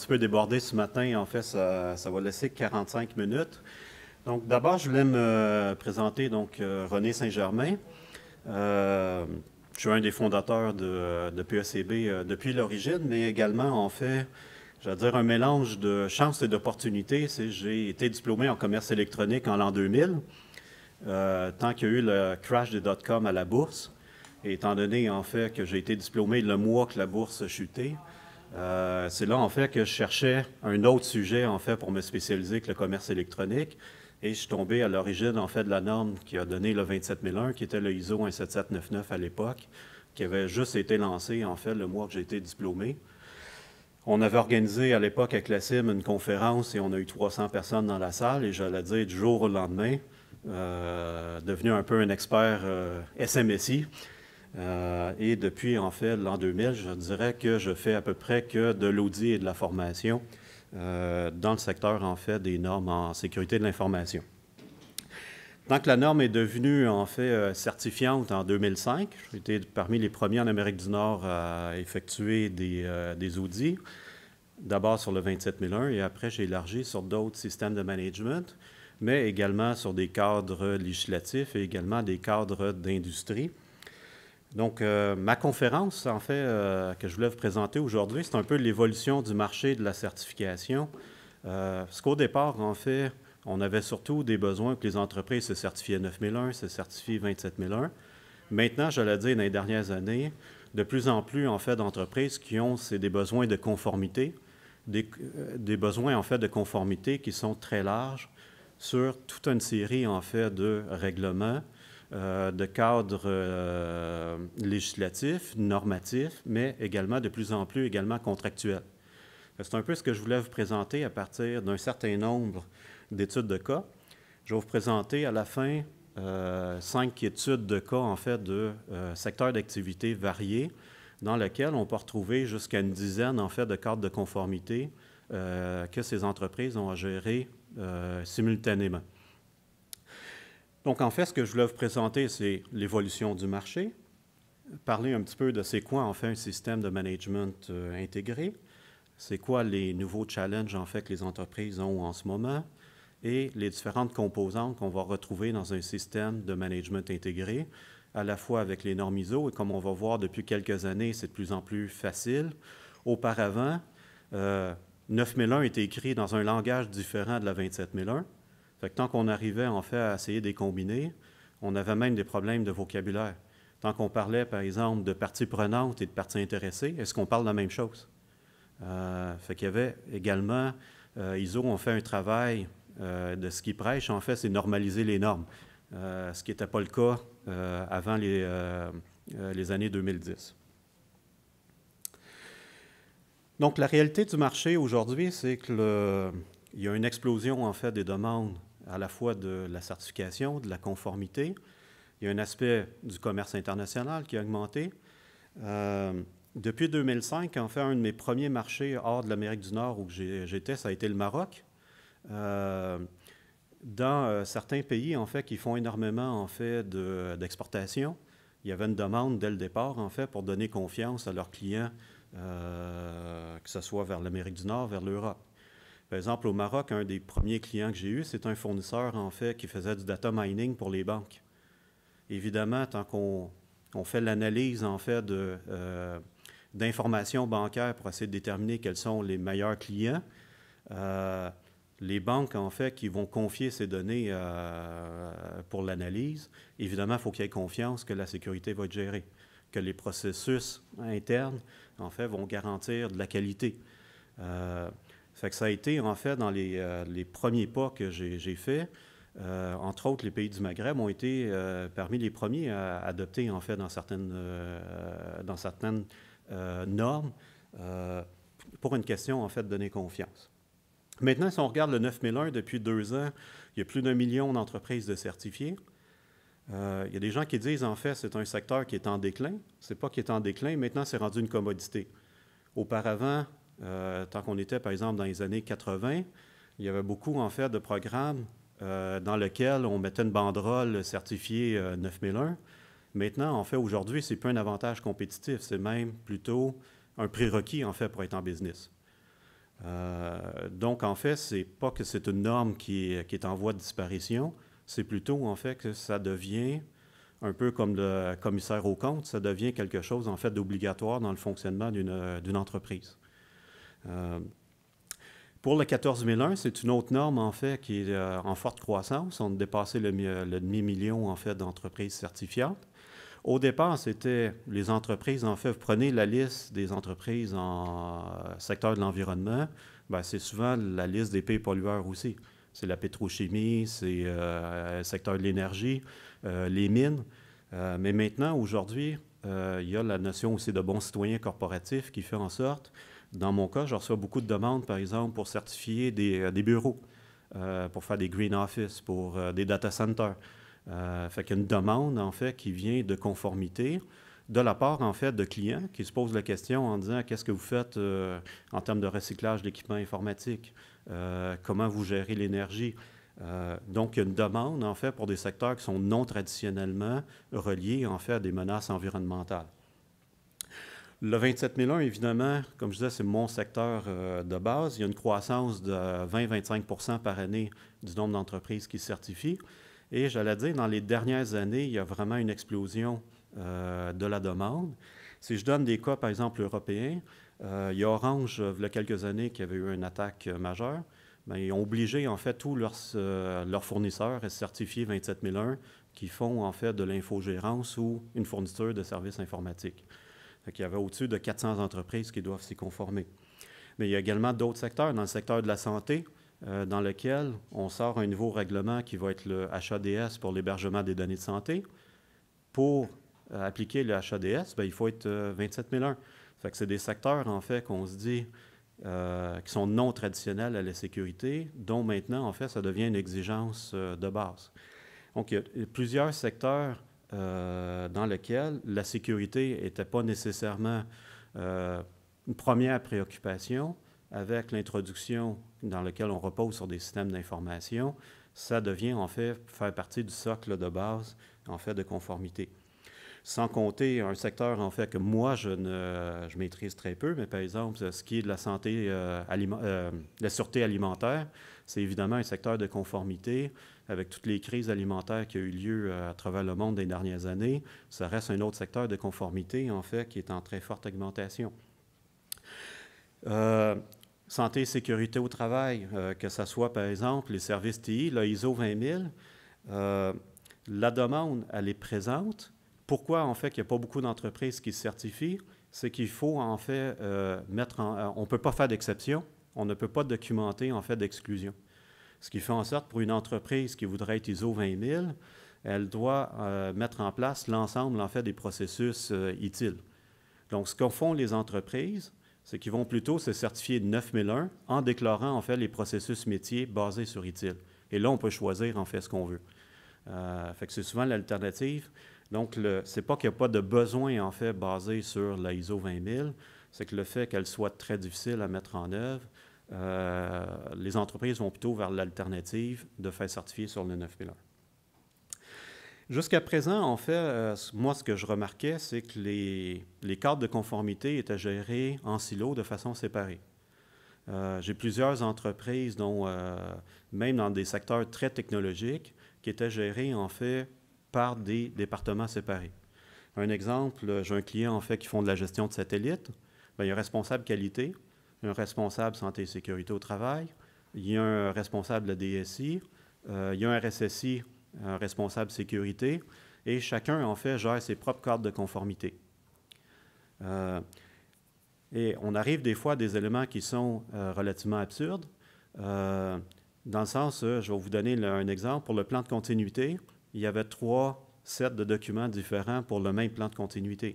petit peu débordé ce matin. En fait, ça, va laisser 45 minutes. Donc, d'abord, je voulais me présenter donc, euh, René Saint-Germain. Euh, je suis un des fondateurs de, de PECB euh, depuis l'origine, mais également, en fait, j'allais dire un mélange de chance et d'opportunités. J'ai été diplômé en commerce électronique en l'an 2000, tant qu'il y a eu le crash des dot-com à la bourse. Et étant donné, en fait, que j'ai été diplômé le mois que la bourse a chuté, euh, c'est là, en fait, que je cherchais un autre sujet, en fait, pour me spécialiser que le commerce électronique. Et je suis tombé à l'origine, en fait, de la norme qui a donné le 27001, qui était le ISO 17799 à l'époque, qui avait juste été lancé, en fait, le mois que j'ai été diplômé. On avait organisé à l'époque avec la CIM une conférence et on a eu 300 personnes dans la salle. Et j'allais dire, du jour au lendemain, euh, devenu un peu un expert euh, SMSI, euh, et depuis, en fait, l'an 2000, je dirais que je fais à peu près que de l'audit et de la formation euh, dans le secteur, en fait, des normes en sécurité de l'information. Tant que la norme est devenue, en fait, euh, certifiante en 2005. J'ai été parmi les premiers en Amérique du Nord à effectuer des, des audits, d'abord sur le 27001 et après, j'ai élargi sur d'autres systèmes de management, mais également sur des cadres législatifs et également des cadres d'industrie. Donc, euh, ma conférence, en fait, euh, que je voulais vous présenter aujourd'hui, c'est un peu l'évolution du marché de la certification. Euh, parce qu'au départ, en fait, on avait surtout des besoins que les entreprises se certifient 9001, se certifient 27001. Maintenant, je l'ai dit dans les dernières années, de plus en plus, en fait, d'entreprises qui ont des besoins de conformité, des, besoins, en fait, de conformité qui sont très larges sur toute une série, en fait, de règlements, euh, de cadres euh, législatifs, législatif, normatif, mais également de plus en plus également contractuel. Euh, c'est un peu ce que je voulais vous présenter à partir d'un certain nombre d'études de cas. Je vais vous présenter à la fin cinq études de cas, en fait, de secteurs d'activité variés, dans lesquels on peut retrouver jusqu'à une dizaine, en fait, de cadres de conformité que ces entreprises ont à gérer simultanément. Donc, en fait, ce que je voulais vous présenter, c'est l'évolution du marché, parler un petit peu de c'est quoi, en fait, un système de management euh, intégré, c'est quoi les nouveaux challenges, en fait, que les entreprises ont en ce moment, et les différentes composantes qu'on va retrouver dans un système de management intégré, à la fois avec les normes ISO, et comme on va voir depuis quelques années, c'est de plus en plus facile. Auparavant, 9001 euh, était écrit dans un langage différent de la 27001. Fait que tant qu'on arrivait en fait à essayer de les combiner, on avait même des problèmes de vocabulaire. Tant qu'on parlait, par exemple, de parties prenantes et de parties intéressées, est-ce qu'on parle de la même chose? Euh, fait qu'il y avait également, euh, ISO ont fait un travail euh, de ce qu'ils prêchent, en fait, c'est normaliser les normes, ce qui n'était pas le cas avant les, les années 2010. Donc, la réalité du marché aujourd'hui, c'est qu'il y a une explosion, en fait, des demandes à la fois de la certification, de la conformité. Il y a un aspect du commerce international qui a augmenté. Euh, depuis 2005, en fait, un de mes premiers marchés hors de l'Amérique du Nord où j'étais, ça a été le Maroc. Euh, dans euh, certains pays, en fait, qui font énormément en fait d'exportation, il y avait une demande dès le départ, en fait, pour donner confiance à leurs clients, que ce soit vers l'Amérique du Nord, vers l'Europe. Par exemple, au Maroc, un des premiers clients que j'ai eu, c'est un fournisseur, en fait, qui faisait du data mining pour les banques. Évidemment, tant qu'on fait l'analyse, en fait, euh, d'informations bancaires pour essayer de déterminer quels sont les meilleurs clients, euh, les banques, en fait, qui vont confier ces données euh, pour l'analyse, évidemment, il faut qu'il y ait confiance que la sécurité va être gérée, que les processus internes, en fait, vont garantir de la qualité. Fait que ça a été, en fait, dans les, euh, premiers pas que j'ai faits, euh, entre autres, les pays du Maghreb ont été euh, parmi les premiers à adopter, en fait, dans certaines, dans certaines normes pour une question, en fait, de donner confiance. Maintenant, si on regarde le 9001, depuis deux ans, il y a plus d'un million d'entreprises de certifiés. il y a des gens qui disent, en fait, c'est un secteur qui est en déclin. Ce n'est pas qui est en déclin, maintenant, c'est rendu une commodité. Auparavant, euh, tant qu'on était, par exemple, dans les années 80, il y avait beaucoup, en fait, de programmes euh, dans lesquels on mettait une banderole certifiée 9001. Euh, Maintenant, en fait, aujourd'hui, c'est pas un avantage compétitif, c'est même plutôt un prérequis, en fait, pour être en business. donc, en fait, c'est pas que c'est une norme qui est, qui est, en voie de disparition, c'est plutôt, en fait, que ça devient un peu comme le commissaire au compte, ça devient quelque chose en fait d'obligatoire dans le fonctionnement d'une entreprise. Euh, pour le 14001, c'est une autre norme, en fait, qui est euh, en forte croissance. On a dépassé le, demi-million, en fait, d'entreprises certifiantes. Au départ, c'était les entreprises, en fait, vous prenez la liste des entreprises en euh, secteur de l'environnement, ben, c'est souvent la liste des pays pollueurs aussi. C'est la pétrochimie, c'est le secteur de l'énergie, les mines. mais maintenant, aujourd'hui, il y a la notion aussi de bon citoyen corporatif qui fait en sorte dans mon cas, je reçois beaucoup de demandes, par exemple, pour certifier des, euh, bureaux, euh, pour faire des green office, pour euh, des data centers. Euh, fait qu'il y a une demande, en fait, qui vient de conformité de la part, en fait, de clients qui se posent la question en disant qu'est-ce que vous faites en termes de recyclage d'équipements informatiques, comment vous gérez l'énergie. donc, il y a une demande, en fait, pour des secteurs qui sont non traditionnellement reliés, en fait, à des menaces environnementales. Le 27001, évidemment, comme je disais, c'est mon secteur euh, de base. Il y a une croissance de 20-25 par année du nombre d'entreprises qui se certifient. Et j'allais dire, dans les dernières années, il y a vraiment une explosion euh, de la demande. Si je donne des cas, par exemple, européens, euh, il y a Orange, il y a quelques années, qui avait eu une attaque majeure. mais ben, ils ont obligé, en fait, tous leurs, leurs fournisseurs à se certifier 27001, qui font, en fait, de l'infogérance ou une fourniture de services informatiques. Il y avait au-dessus de 400 entreprises qui doivent s'y conformer. Mais il y a également d'autres secteurs, dans le secteur de la santé, euh, dans lequel on sort un nouveau règlement qui va être le HADS pour l'hébergement des données de santé. Pour euh, appliquer le HADS, ben, il faut être euh, 27001. Fait que c'est des secteurs, en fait, qu'on se dit euh, qui sont non traditionnels à la sécurité, dont maintenant, en fait, ça devient une exigence de base. Donc, il y a plusieurs secteurs euh, dans lequel la sécurité n'était pas nécessairement euh, une première préoccupation, avec l'introduction dans laquelle on repose sur des systèmes d'information, ça devient en fait faire partie du socle de base en fait de conformité. Sans compter un secteur en fait que moi je ne je maîtrise très peu, mais par exemple ce qui est de la santé, euh, la sûreté alimentaire, c'est évidemment un secteur de conformité avec toutes les crises alimentaires qui ont eu lieu euh, à travers le monde des dernières années, ça reste un autre secteur de conformité, en fait, qui est en très forte augmentation. Euh, santé et sécurité au travail, euh, que ce soit, par exemple, les services TI, l'ISO ISO 20000, la demande, elle est présente. Pourquoi, en fait, il n'y a pas beaucoup d'entreprises qui se certifient? C'est qu'il faut, en fait, mettre en, On ne peut pas faire d'exception. On ne peut pas documenter, en fait, d'exclusion. Ce qui fait en sorte pour une entreprise qui voudrait être ISO 20000, elle doit euh, mettre en place l'ensemble en fait des processus euh, ITIL. utiles. Donc ce qu'en font les entreprises, c'est qu'ils vont plutôt se certifier de 9001 en déclarant en fait les processus métiers basés sur ITIL. Et là, on peut choisir en fait ce qu'on veut. Euh, fait que c'est souvent l'alternative. Donc, ce n'est pas qu'il n'y a pas de besoin en fait basé sur la ISO 20000, c'est que le fait qu'elle soit très difficile à mettre en œuvre, euh, les entreprises vont plutôt vers l'alternative de faire certifier sur le 9001. Jusqu'à présent, en fait, euh, moi, ce que je remarquais, c'est que les, cartes de conformité étaient gérées en silo de façon séparée. Euh, j'ai plusieurs entreprises, dont même dans des secteurs très technologiques, qui étaient gérées, en fait, par des départements séparés. Un exemple, j'ai un client en fait qui font de la gestion de satellites. Bien, il y a responsable qualité, un responsable santé et sécurité au travail, il y a un responsable DSI, euh, il y a un RSSI, un responsable sécurité, et chacun, en fait, gère ses propres cartes de conformité. Euh, et on arrive des fois à des éléments qui sont euh, relativement absurdes. dans le sens, je vais vous donner un exemple. Pour le plan de continuité, il y avait trois sets de documents différents pour le même plan de continuité.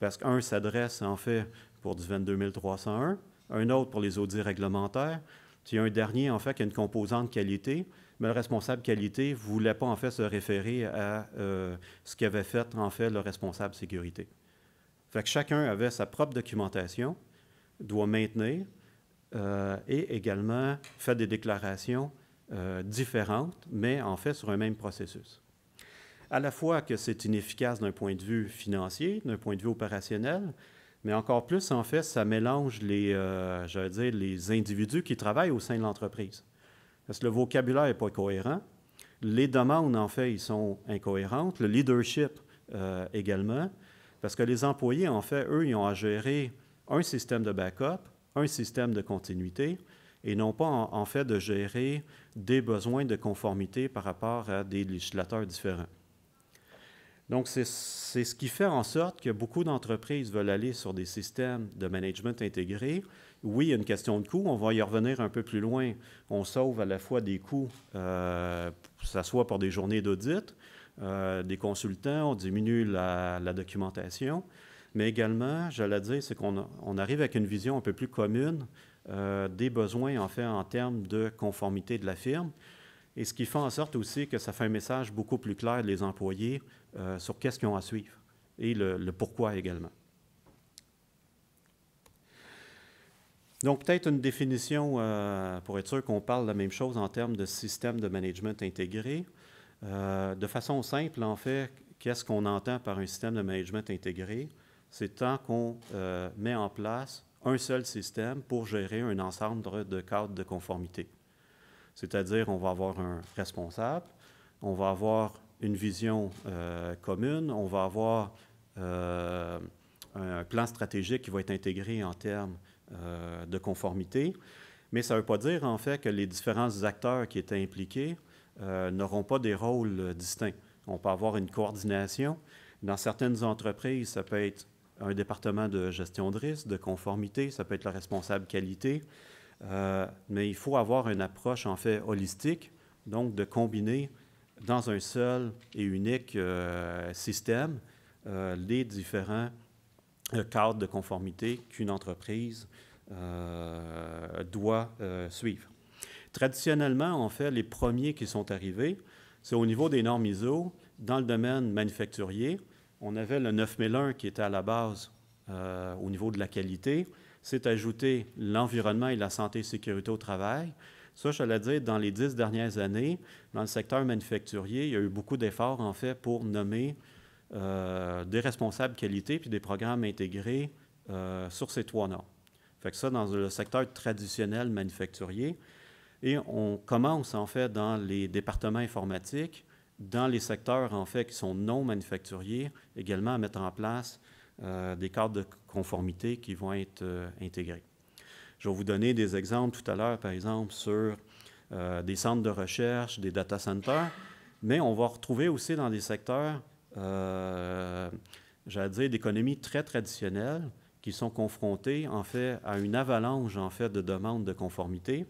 Parce qu'un s'adresse, en fait, pour du 22301, un autre pour les audits réglementaires, puis un dernier, en fait, qui a une composante qualité, mais le responsable qualité ne voulait pas, en fait, se référer à euh, ce qu'avait fait, en fait, le responsable sécurité. Fait que chacun avait sa propre documentation, doit maintenir euh, et également faire des déclarations euh, différentes, mais en fait sur un même processus. À la fois que c'est inefficace d'un point de vue financier, d'un point de vue opérationnel, mais encore plus, en fait, ça mélange les, euh, dire, les individus qui travaillent au sein de l'entreprise. Parce que le vocabulaire n'est pas cohérent. Les demandes, en fait, ils sont incohérentes. Le leadership euh, également. Parce que les employés, en fait, eux, ils ont à gérer un système de backup, un système de continuité, et non pas, en fait, de gérer des besoins de conformité par rapport à des législateurs différents. Donc, c'est ce qui fait en sorte que beaucoup d'entreprises veulent aller sur des systèmes de management intégrés. Oui, il y a une question de coût, on va y revenir un peu plus loin. On sauve à la fois des coûts, euh, que ce soit pour des journées d'audit, euh, des consultants, on diminue la, documentation, mais également, j'allais dire, c'est qu'on on arrive avec une vision un peu plus commune euh, des besoins, en fait, en termes de conformité de la firme et ce qui fait en sorte aussi que ça fait un message beaucoup plus clair des employés euh, sur qu'est-ce qu'ils ont à suivre et le, pourquoi également. Donc, peut-être une définition euh, pour être sûr qu'on parle de la même chose en termes de système de management intégré. Euh, de façon simple, en fait, qu'est-ce qu'on entend par un système de management intégré? C'est tant qu'on met en place un seul système pour gérer un ensemble de cadres de conformité. C'est-à-dire, on va avoir un responsable, on va avoir une vision euh, commune, on va avoir euh, un plan stratégique qui va être intégré en termes euh, de conformité. Mais ça ne veut pas dire, en fait, que les différents acteurs qui étaient impliqués n'auront pas des rôles distincts. On peut avoir une coordination. Dans certaines entreprises, ça peut être un département de gestion de risque, de conformité, ça peut être le responsable qualité, euh, mais il faut avoir une approche en fait holistique, donc de combiner dans un seul et unique euh, système euh, les différents cadres de conformité qu'une entreprise doit suivre. Traditionnellement, en fait, les premiers qui sont arrivés, c'est au niveau des normes ISO, dans le domaine manufacturier, on avait le 9001 qui était à la base au niveau de la qualité, c'est ajouter l'environnement et la santé et sécurité au travail. Ça, je l'ai dire, dans les dix dernières années, dans le secteur manufacturier, il y a eu beaucoup d'efforts, en fait, pour nommer euh, des responsables qualité puis des programmes intégrés euh, sur ces trois noms. Fait que ça, dans le secteur traditionnel manufacturier. Et on commence, en fait, dans les départements informatiques, dans les secteurs, en fait, qui sont non manufacturiers, également à mettre en place euh, des cadres de conformité qui vont être euh, intégrés. Je vais vous donner des exemples tout à l'heure, par exemple, sur euh, des centres de recherche, des data centers, mais on va retrouver aussi dans des secteurs, j'allais dire, d'économies très traditionnelles qui sont confrontés, en fait, à une avalanche, en fait, de demandes de conformité.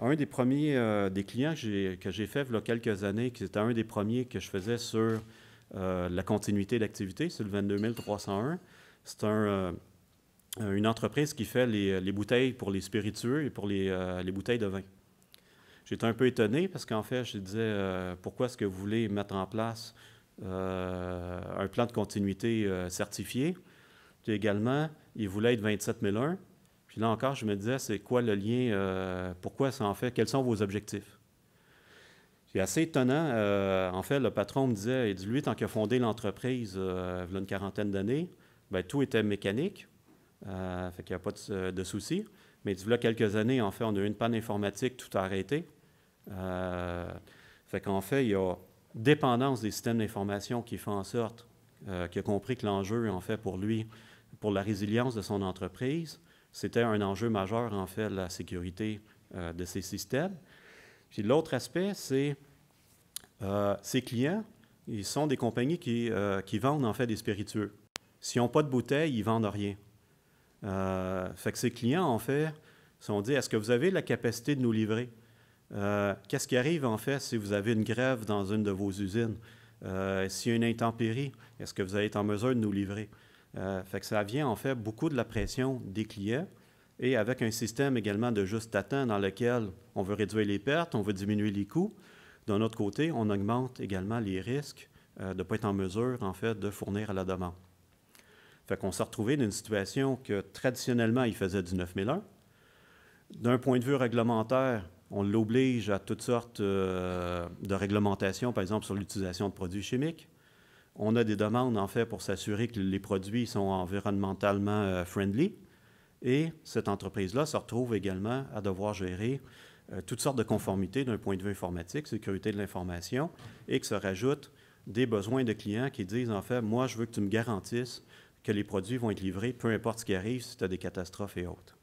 Un des premiers, des clients que j'ai fait il y a quelques années, qui était un des premiers que je faisais sur euh, la continuité d'activité, c'est le 22301. C'est euh, euh, une entreprise qui fait les, bouteilles pour les spiritueux et pour les, bouteilles de vin. J'étais un peu étonné parce qu'en fait, je disais, pourquoi est-ce que vous voulez mettre en place un plan de continuité certifié? Puis également, il voulait être 27001. Puis là encore, je me disais, c'est quoi le lien? pourquoi ça en fait? Quels sont vos objectifs? assez étonnant, euh, en fait, le patron me disait, il dit, lui, tant qu'il a fondé l'entreprise, euh, il y a une quarantaine d'années, ben, tout était mécanique, euh, fait qu'il n'y a pas de, souci. Mais il dit, quelques années, en fait, on a eu une panne informatique, tout a arrêté. fait qu'en fait, il y a dépendance des systèmes d'information qui fait en sorte qu'il a compris que l'enjeu, en fait, pour lui, pour la résilience de son entreprise, c'était un enjeu majeur, en fait, la sécurité de ces systèmes. Puis l'autre aspect, c'est ces euh, clients, ils sont des compagnies euh, qui, vendent en fait des spiritueux. S'ils n'ont pas de bouteille, ils ne vendent rien. Euh, fait que ces clients, en fait, sont dit, est-ce que vous avez la capacité de nous livrer? Euh, qu'est-ce qui arrive, en fait, si vous avez une grève dans une de vos usines? S'il y a une intempérie, est-ce que vous allez être en mesure de nous livrer? fait que ça vient, en fait, beaucoup de la pression des clients et avec un système également de juste à dans lequel on veut réduire les pertes, on veut diminuer les coûts, d'un autre côté, on augmente également les risques euh, de ne pas être en mesure, en fait, de fournir à la demande. Fait qu'on s'est retrouvé dans une situation que traditionnellement, il faisait du 9001. D'un point de vue réglementaire, on l'oblige à toutes sortes euh, de réglementations, par exemple sur l'utilisation de produits chimiques. On a des demandes, en fait, pour s'assurer que les produits sont environnementalement euh, friendly. Et cette entreprise-là se retrouve également à devoir gérer euh, toutes sortes de conformités d'un point de vue informatique, sécurité de l'information, et que se rajoutent des besoins de clients qui disent en fait, moi, je veux que tu me garantisses que les produits vont être livrés, peu importe ce qui arrive, si tu as des catastrophes et autres.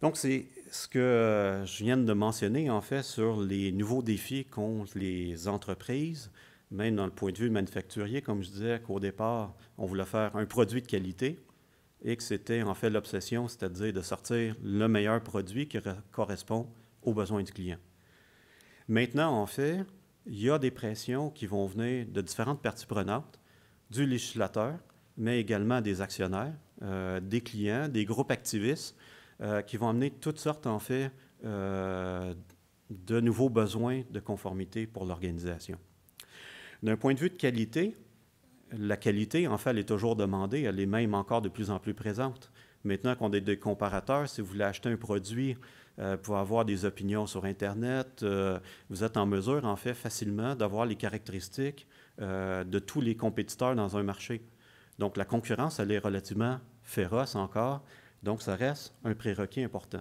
Donc, c'est ce que euh, je viens de mentionner, en fait, sur les nouveaux défis qu'ont les entreprises, même dans le point de vue manufacturier, comme je disais qu'au départ, on voulait faire un produit de qualité et que c'était en fait l'obsession, c'est-à-dire de sortir le meilleur produit qui correspond aux besoins du client. Maintenant, en fait, il y a des pressions qui vont venir de différentes parties prenantes, du législateur, mais également des actionnaires, euh, des clients, des groupes activistes, euh, qui vont amener toutes sortes, en fait, euh, de nouveaux besoins de conformité pour l'organisation. D'un point de vue de qualité, la qualité, en fait, elle est toujours demandée, elle est même encore de plus en plus présente. Maintenant qu'on est des comparateurs, si vous voulez acheter un produit, euh, pour avoir des opinions sur Internet, euh, vous êtes en mesure, en fait, facilement d'avoir les caractéristiques euh, de tous les compétiteurs dans un marché. Donc, la concurrence, elle est relativement féroce encore, donc ça reste un prérequis important.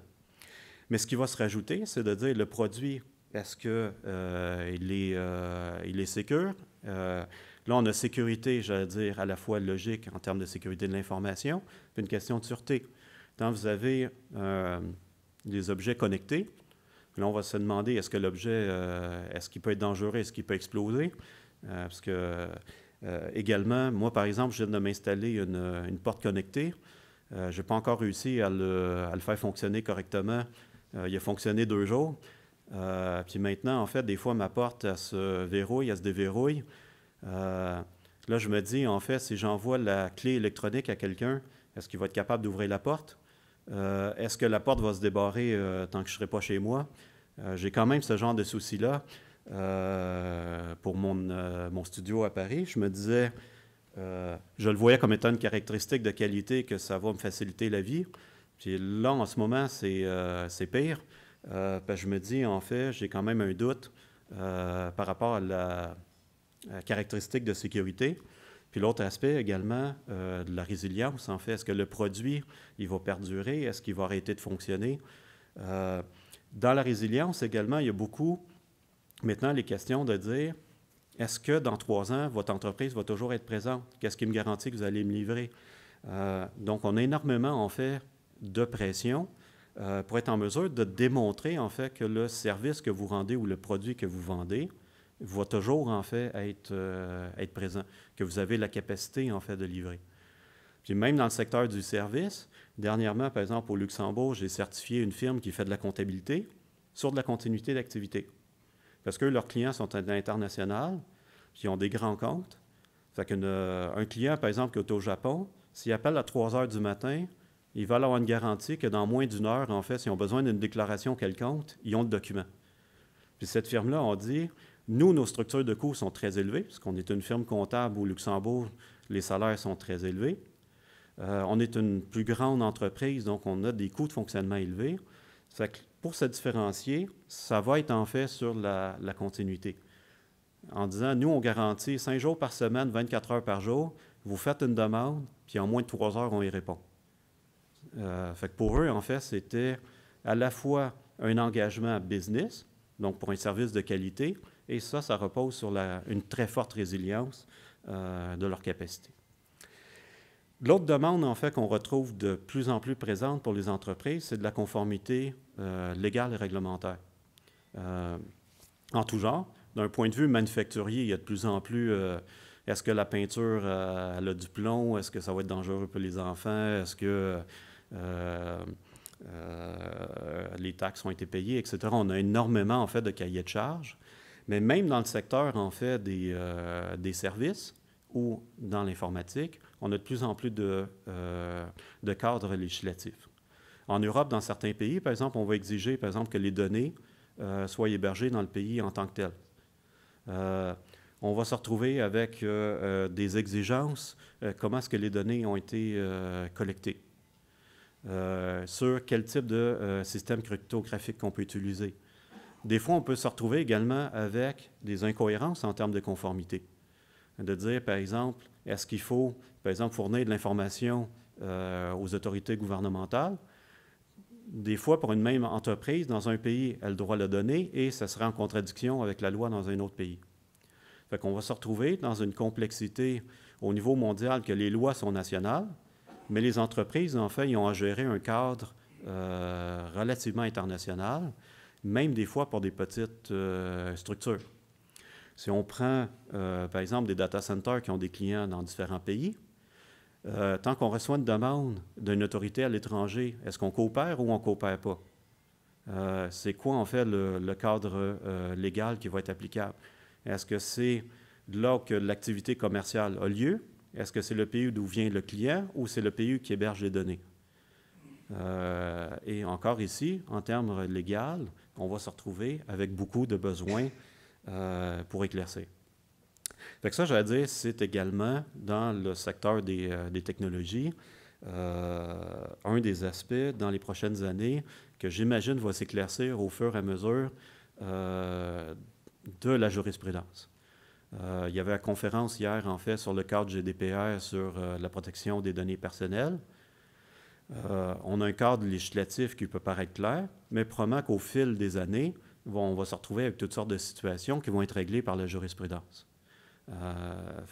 Mais ce qui va se rajouter, c'est de dire le produit, est-ce qu'il est, il est sécure? Là, on a sécurité, j'allais dire, à la fois logique en termes de sécurité de l'information, puis une question de sûreté. Quand vous avez euh, des objets connectés, là, on va se demander est-ce que l'objet, euh, est-ce qu'il peut être dangereux, est-ce qu'il peut exploser euh, Parce que, également, moi, par exemple, je viens de m'installer une, porte connectée. je n'ai pas encore réussi à le, à le faire fonctionner correctement. il a fonctionné deux jours. puis maintenant, en fait, des fois, ma porte, elle se verrouille, elle se déverrouille. Euh, là, je me dis, en fait, si j'envoie la clé électronique à quelqu'un, est-ce qu'il va être capable d'ouvrir la porte? Euh, est-ce que la porte va se débarrer euh, tant que je ne serai pas chez moi? J'ai quand même ce genre de soucis-là pour mon, mon, studio à Paris. Je me disais, je le voyais comme étant une caractéristique de qualité que ça va me faciliter la vie. Puis là, en ce moment, c'est pire. je me dis, en fait, j'ai quand même un doute par rapport à la, euh, caractéristiques de sécurité. Puis l'autre aspect également euh, de la résilience, en fait, est-ce que le produit, il va perdurer, est-ce qu'il va arrêter de fonctionner? Euh, dans la résilience également, il y a beaucoup maintenant les questions de dire, est-ce que dans trois ans, votre entreprise va toujours être présente? Qu'est-ce qui me garantit que vous allez me livrer? donc, on a énormément, en fait, de pression pour être en mesure de démontrer, en fait, que le service que vous rendez ou le produit que vous vendez va toujours, en fait, être, euh, être présent, que vous avez la capacité, en fait, de livrer. Puis même dans le secteur du service, dernièrement, par exemple, au Luxembourg, j'ai certifié une firme qui fait de la comptabilité sur de la continuité d'activité. Parce que leurs clients sont internationaux, l'international, ils ont des grands comptes. Fait qu'un euh, client, par exemple, qui est au Japon, s'il appelle à 3 heures du matin, il va avoir une garantie que dans moins d'une heure, en fait, s'ils ont besoin d'une déclaration quelconque, ils ont le document. Puis cette firme-là, on dit, nous, nos structures de coûts sont très élevées, puisqu'on est une firme comptable au Luxembourg, les salaires sont très élevés. Euh, on est une plus grande entreprise, donc on a des coûts de fonctionnement élevés. pour se différencier, ça va être en fait sur la, continuité. En disant, nous, on garantit 5 jours par semaine, 24 heures par jour, vous faites une demande, puis en moins de 3 heures, on y répond. Euh, fait que pour eux, en fait, c'était à la fois un engagement business, donc pour un service de qualité, et ça, ça repose sur une très forte résilience euh, de leur capacité. L'autre demande, en fait, qu'on retrouve de plus en plus présente pour les entreprises, c'est de la conformité euh, légale et réglementaire. Euh, en tout genre, d'un point de vue manufacturier, il y a de plus en plus... Est-ce que la peinture elle a du plomb? Est-ce que ça va être dangereux pour les enfants? Est-ce que les taxes ont été payées, etc. On a énormément en fait de cahiers de charges mais même dans le secteur, en fait, des, euh, des services ou dans l'informatique, on a de plus en plus de, euh, de cadres législatifs. En Europe, dans certains pays, par exemple, on va exiger, par exemple, que les données euh, soient hébergées dans le pays en tant que tel. on va se retrouver avec des exigences, comment est-ce que les données ont été collectées, sur quel type de système cryptographique qu'on peut utiliser, des fois, on peut se retrouver également avec des incohérences en termes de conformité. De dire, par exemple, est-ce qu'il faut, par exemple, fournir de l'information euh, aux autorités gouvernementales? Des fois, pour une même entreprise, dans un pays, elle doit le donner et ça sera en contradiction avec la loi dans un autre pays. Fait qu'on va se retrouver dans une complexité au niveau mondial que les lois sont nationales, mais les entreprises, en fait, ils ont à gérer un cadre euh, relativement international même des fois pour des petites euh, structures. Si on prend, euh, par exemple, des data centers qui ont des clients dans différents pays, euh, tant qu'on reçoit une demande d'une autorité à l'étranger, est-ce qu'on coopère ou on ne coopère pas? c'est quoi, en fait, le, cadre légal qui va être applicable? Est-ce que c'est là que l'activité commerciale a lieu? Est-ce que c'est le pays d'où vient le client ou c'est le pays qui héberge les données? et encore ici, en termes légal, on va se retrouver avec beaucoup de besoins euh, pour éclaircir. ça, j'allais dire, c'est également dans le secteur des, euh, technologies, euh, un des aspects dans les prochaines années que j'imagine va s'éclaircir au fur et à mesure de la jurisprudence. il y avait la conférence hier, en fait, sur le cadre GDPR sur la protection des données personnelles. Euh, on a un cadre législatif qui peut paraître clair, mais promet qu'au fil des années, on va se retrouver avec toutes sortes de situations qui vont être réglées par la jurisprudence. Euh,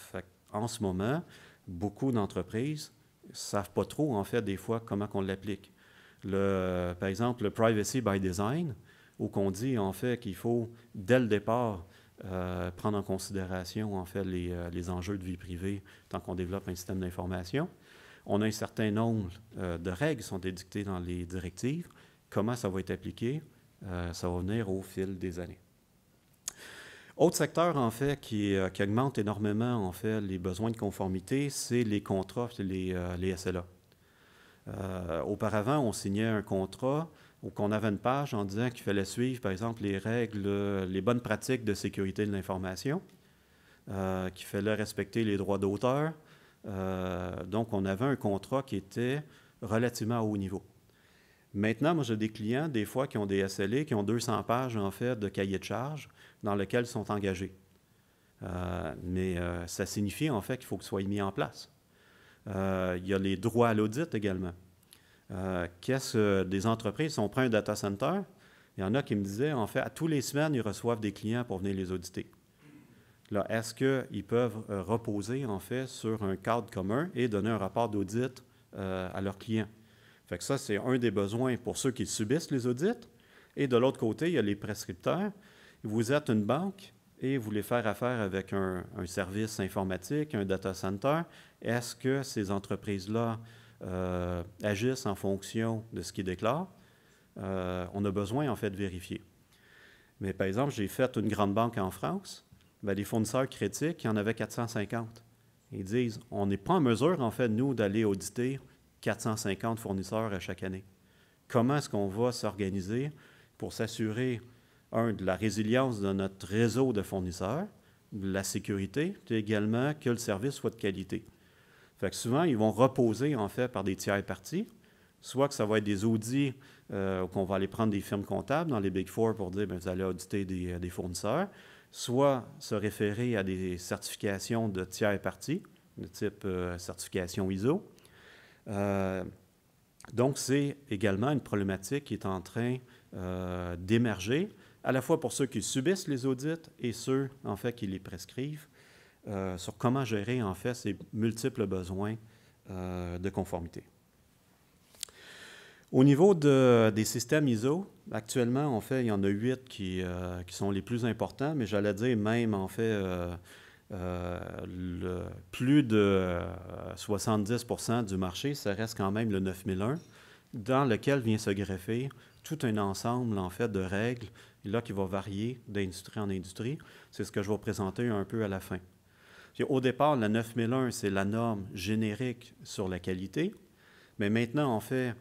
en ce moment, beaucoup d'entreprises ne savent pas trop, en fait, des fois, comment on l'applique. par exemple, le privacy by design, où qu'on dit, en fait, qu'il faut, dès le départ, euh, prendre en considération, en fait, les enjeux de vie privée tant qu'on développe un système d'information. On a un certain nombre euh, de règles qui sont édictées dans les directives. Comment ça va être appliqué, euh, ça va venir au fil des années. Autre secteur, en fait, qui, euh, augmente énormément, en fait, les besoins de conformité, c'est les contrats, les, SLA. auparavant, on signait un contrat où qu'on avait une page en disant qu'il fallait suivre, par exemple, les règles, les bonnes pratiques de sécurité de l'information, qu'il fallait respecter les droits d'auteur, euh, donc, on avait un contrat qui était relativement à haut niveau. Maintenant, moi, j'ai des clients, des fois, qui ont des SLA, qui ont 200 pages, en fait, de cahiers de charge dans lesquels ils sont engagés. Euh, mais euh, ça signifie, en fait, qu'il faut que ce soit mis en place. il y a les droits à l'audit également. Qu'est-ce des entreprises, sont prêts prend un data center, il y en a qui me disaient, en fait, à tous les semaines, ils reçoivent des clients pour venir les auditer est-ce qu'ils peuvent euh, reposer en fait sur un cadre commun et donner un rapport d'audit euh, à leurs clients? Fait que ça, c'est un des besoins pour ceux qui subissent les audits. Et de l'autre côté, il y a les prescripteurs. Vous êtes une banque et vous voulez faire affaire avec un, service informatique, un data center. Est-ce que ces entreprises-là euh, agissent en fonction de ce qu'ils déclarent? on a besoin, en fait, de vérifier. Mais par exemple, j'ai fait une grande banque en France ben, les fournisseurs critiques, il y en avait 450. Ils disent, on n'est pas en mesure, en fait, nous, d'aller auditer 450 fournisseurs à chaque année. Comment est-ce qu'on va s'organiser pour s'assurer, un, de la résilience de notre réseau de fournisseurs, de la sécurité, puis également que le service soit de qualité. Fait que souvent, ils vont reposer, en fait, par des tiers parties, soit que ça va être des audits euh, qu'on va aller prendre des firmes comptables dans les Big Four pour dire, ben, vous allez auditer des euh, fournisseurs, soit se référer à des certifications de tiers parties, de type euh, certification ISO. Euh, donc, c'est également une problématique qui est en train euh, d'émerger, à la fois pour ceux qui subissent les audits et ceux, en fait, qui les prescrivent, sur comment gérer, en fait, ces multiples besoins de conformité. Au niveau des systèmes ISO, actuellement, en fait, il y en a huit euh, qui, sont les plus importants, mais j'allais dire même, en fait, euh, euh, plus de 70 du marché, ça reste quand même le 9001, dans lequel vient se greffer tout un ensemble, en fait, de règles, et là, qui va varier d'industrie en industrie. C'est ce que je vais présenter un peu à la fin. au départ, le 9001, c'est la norme générique sur la qualité, mais maintenant, en fait,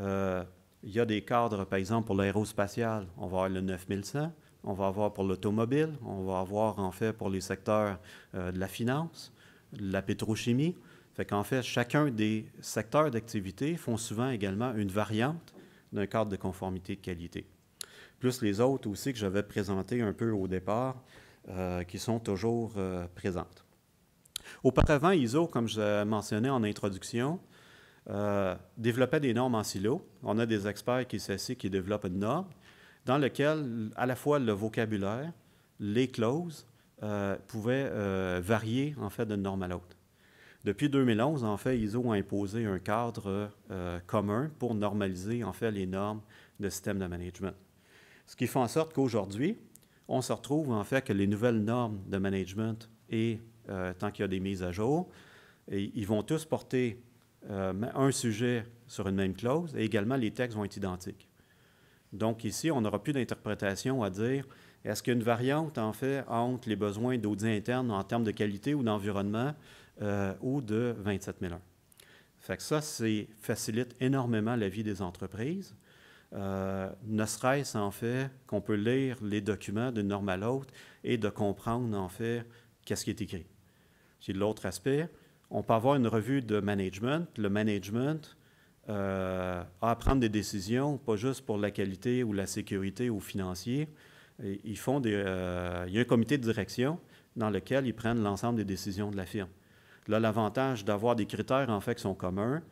euh, il y a des cadres, par exemple, pour l'aérospatial. On va avoir le 9100, on va avoir pour l'automobile, on va avoir en fait pour les secteurs euh, de la finance, de la pétrochimie. Fait qu'en fait, chacun des secteurs d'activité font souvent également une variante d'un cadre de conformité de qualité. Plus les autres aussi que j'avais présenté un peu au départ, euh, qui sont toujours présentes. Auparavant, ISO, comme je mentionnais en introduction, euh, développait des normes en silo. On a des experts qui s'assient, qui développent une norme dans laquelle à la fois le vocabulaire, les clauses euh, pouvaient euh, varier en fait d'une norme à l'autre. Depuis 2011, en fait, ISO a imposé un cadre commun pour normaliser en fait les normes de système de management. Ce qui fait en sorte qu'aujourd'hui, on se retrouve en fait que les nouvelles normes de management et tant qu'il y a des mises à jour, ils vont tous porter euh, un sujet sur une même clause et également les textes vont être identiques. Donc ici, on n'aura plus d'interprétation à dire est-ce qu'une variante en fait entre les besoins d'audit interne en termes de qualité ou d'environnement euh, ou de 27001. Fait que ça, c'est, facilite énormément la vie des entreprises. Euh, ne serait-ce en fait qu'on peut lire les documents d'une norme à l'autre et de comprendre en fait qu'est-ce qui est écrit. C'est l'autre aspect, on peut avoir une revue de management. Le management euh, a à prendre des décisions, pas juste pour la qualité ou la sécurité ou financier. des, euh, il y a un comité de direction dans lequel ils prennent l'ensemble des décisions de la firme. Là, l'avantage d'avoir des critères en fait qui sont communs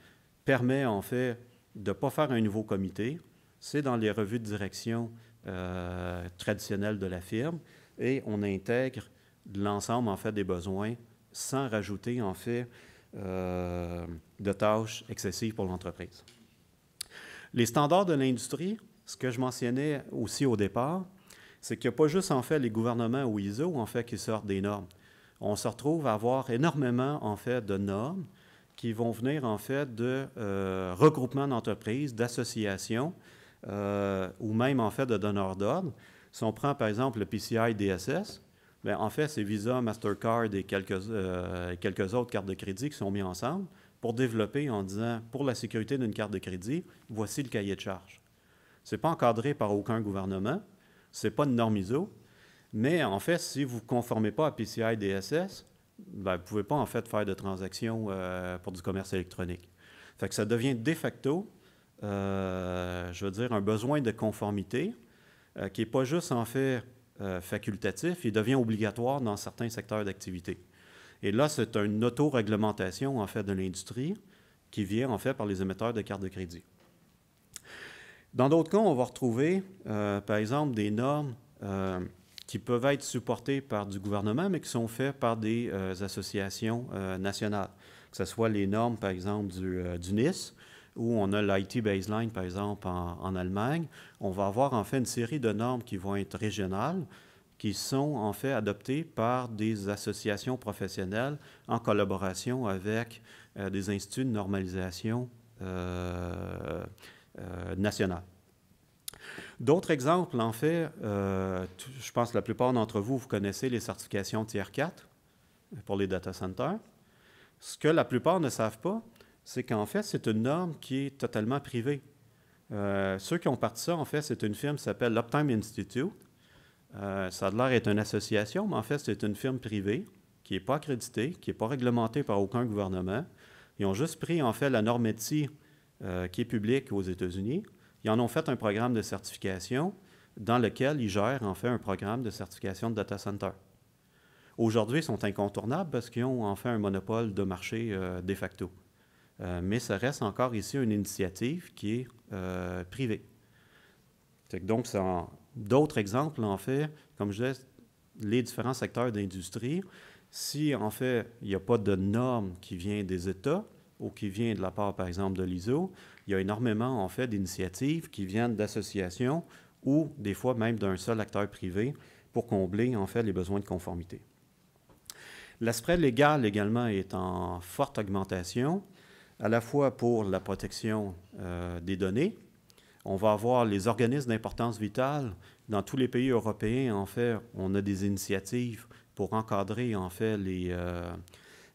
permet en fait de ne pas faire un nouveau comité. C'est dans les revues de direction euh, traditionnelles de la firme et on intègre l'ensemble en fait des besoins sans rajouter en fait euh, de tâches excessives pour l'entreprise. Les standards de l'industrie, ce que je mentionnais aussi au départ, c'est qu'il n'y a pas juste en fait les gouvernements ou ISO en fait qui sortent des normes. On se retrouve à avoir énormément en fait de normes qui vont venir en fait de euh, regroupements d'entreprises, d'associations euh, ou même en fait de donneurs d'ordre. Si on prend par exemple le PCI DSS, ben, en fait, c'est Visa, Mastercard et quelques, euh, quelques autres cartes de crédit qui sont mises ensemble pour développer en disant, pour la sécurité d'une carte de crédit, voici le cahier de charge. Ce n'est pas encadré par aucun gouvernement, ce n'est pas une norme ISO, mais en fait, si vous ne conformez pas à PCI DSS, ben, vous ne pouvez pas en fait faire de transactions euh, pour du commerce électronique. Fait que ça devient de facto, euh, je veux dire, un besoin de conformité qui n'est pas juste en fait euh, facultatif, il devient obligatoire dans certains secteurs d'activité. Et là, c'est une autoréglementation en fait de l'industrie qui vient en fait par les émetteurs de cartes de crédit. Dans d'autres cas, on va retrouver, euh, par exemple, des normes euh, qui peuvent être supportées par du gouvernement, mais qui sont faites par des associations nationales, que ce soit les normes, par exemple, du, du NIS, où on a l'IT baseline, par exemple, en, Allemagne, on va avoir en fait une série de normes qui vont être régionales, qui sont en fait adoptées par des associations professionnelles en collaboration avec euh, des instituts de normalisation euh, euh, nationales. D'autres exemples, en fait, je pense que la plupart d'entre vous, vous connaissez les certifications Tier 4 pour les data centers. Ce que la plupart ne savent pas, c'est qu'en fait, c'est une norme qui est totalement privée. Euh, ceux qui ont parti ça, en fait, c'est une firme qui s'appelle l'Uptime Institute. Euh, ça a l'air d'être une association, mais en fait, c'est une firme privée qui n'est pas accréditée, qui n'est pas réglementée par aucun gouvernement. Ils ont juste pris, en fait, la norme ETI euh, qui est publique aux États-Unis. Ils en ont fait un programme de certification dans lequel ils gèrent, en fait, un programme de certification de data center. Aujourd'hui, ils sont incontournables parce qu'ils ont, en fait, un monopole de marché de facto. Euh, mais ça reste encore ici une initiative qui est euh, privée. donc, d'autres exemples, en fait, comme je disais, les différents secteurs d'industrie, si en fait il n'y a pas de normes qui viennent des États ou qui viennent de la part, par exemple, de l'ISO, il y a énormément en fait d'initiatives qui viennent d'associations ou des fois même d'un seul acteur privé pour combler en fait les besoins de conformité. L'aspect légal également est en forte augmentation à la fois pour la protection euh, des données. On va avoir les organismes d'importance vitale. Dans tous les pays européens, en fait, on a des initiatives pour encadrer, en fait, les, euh,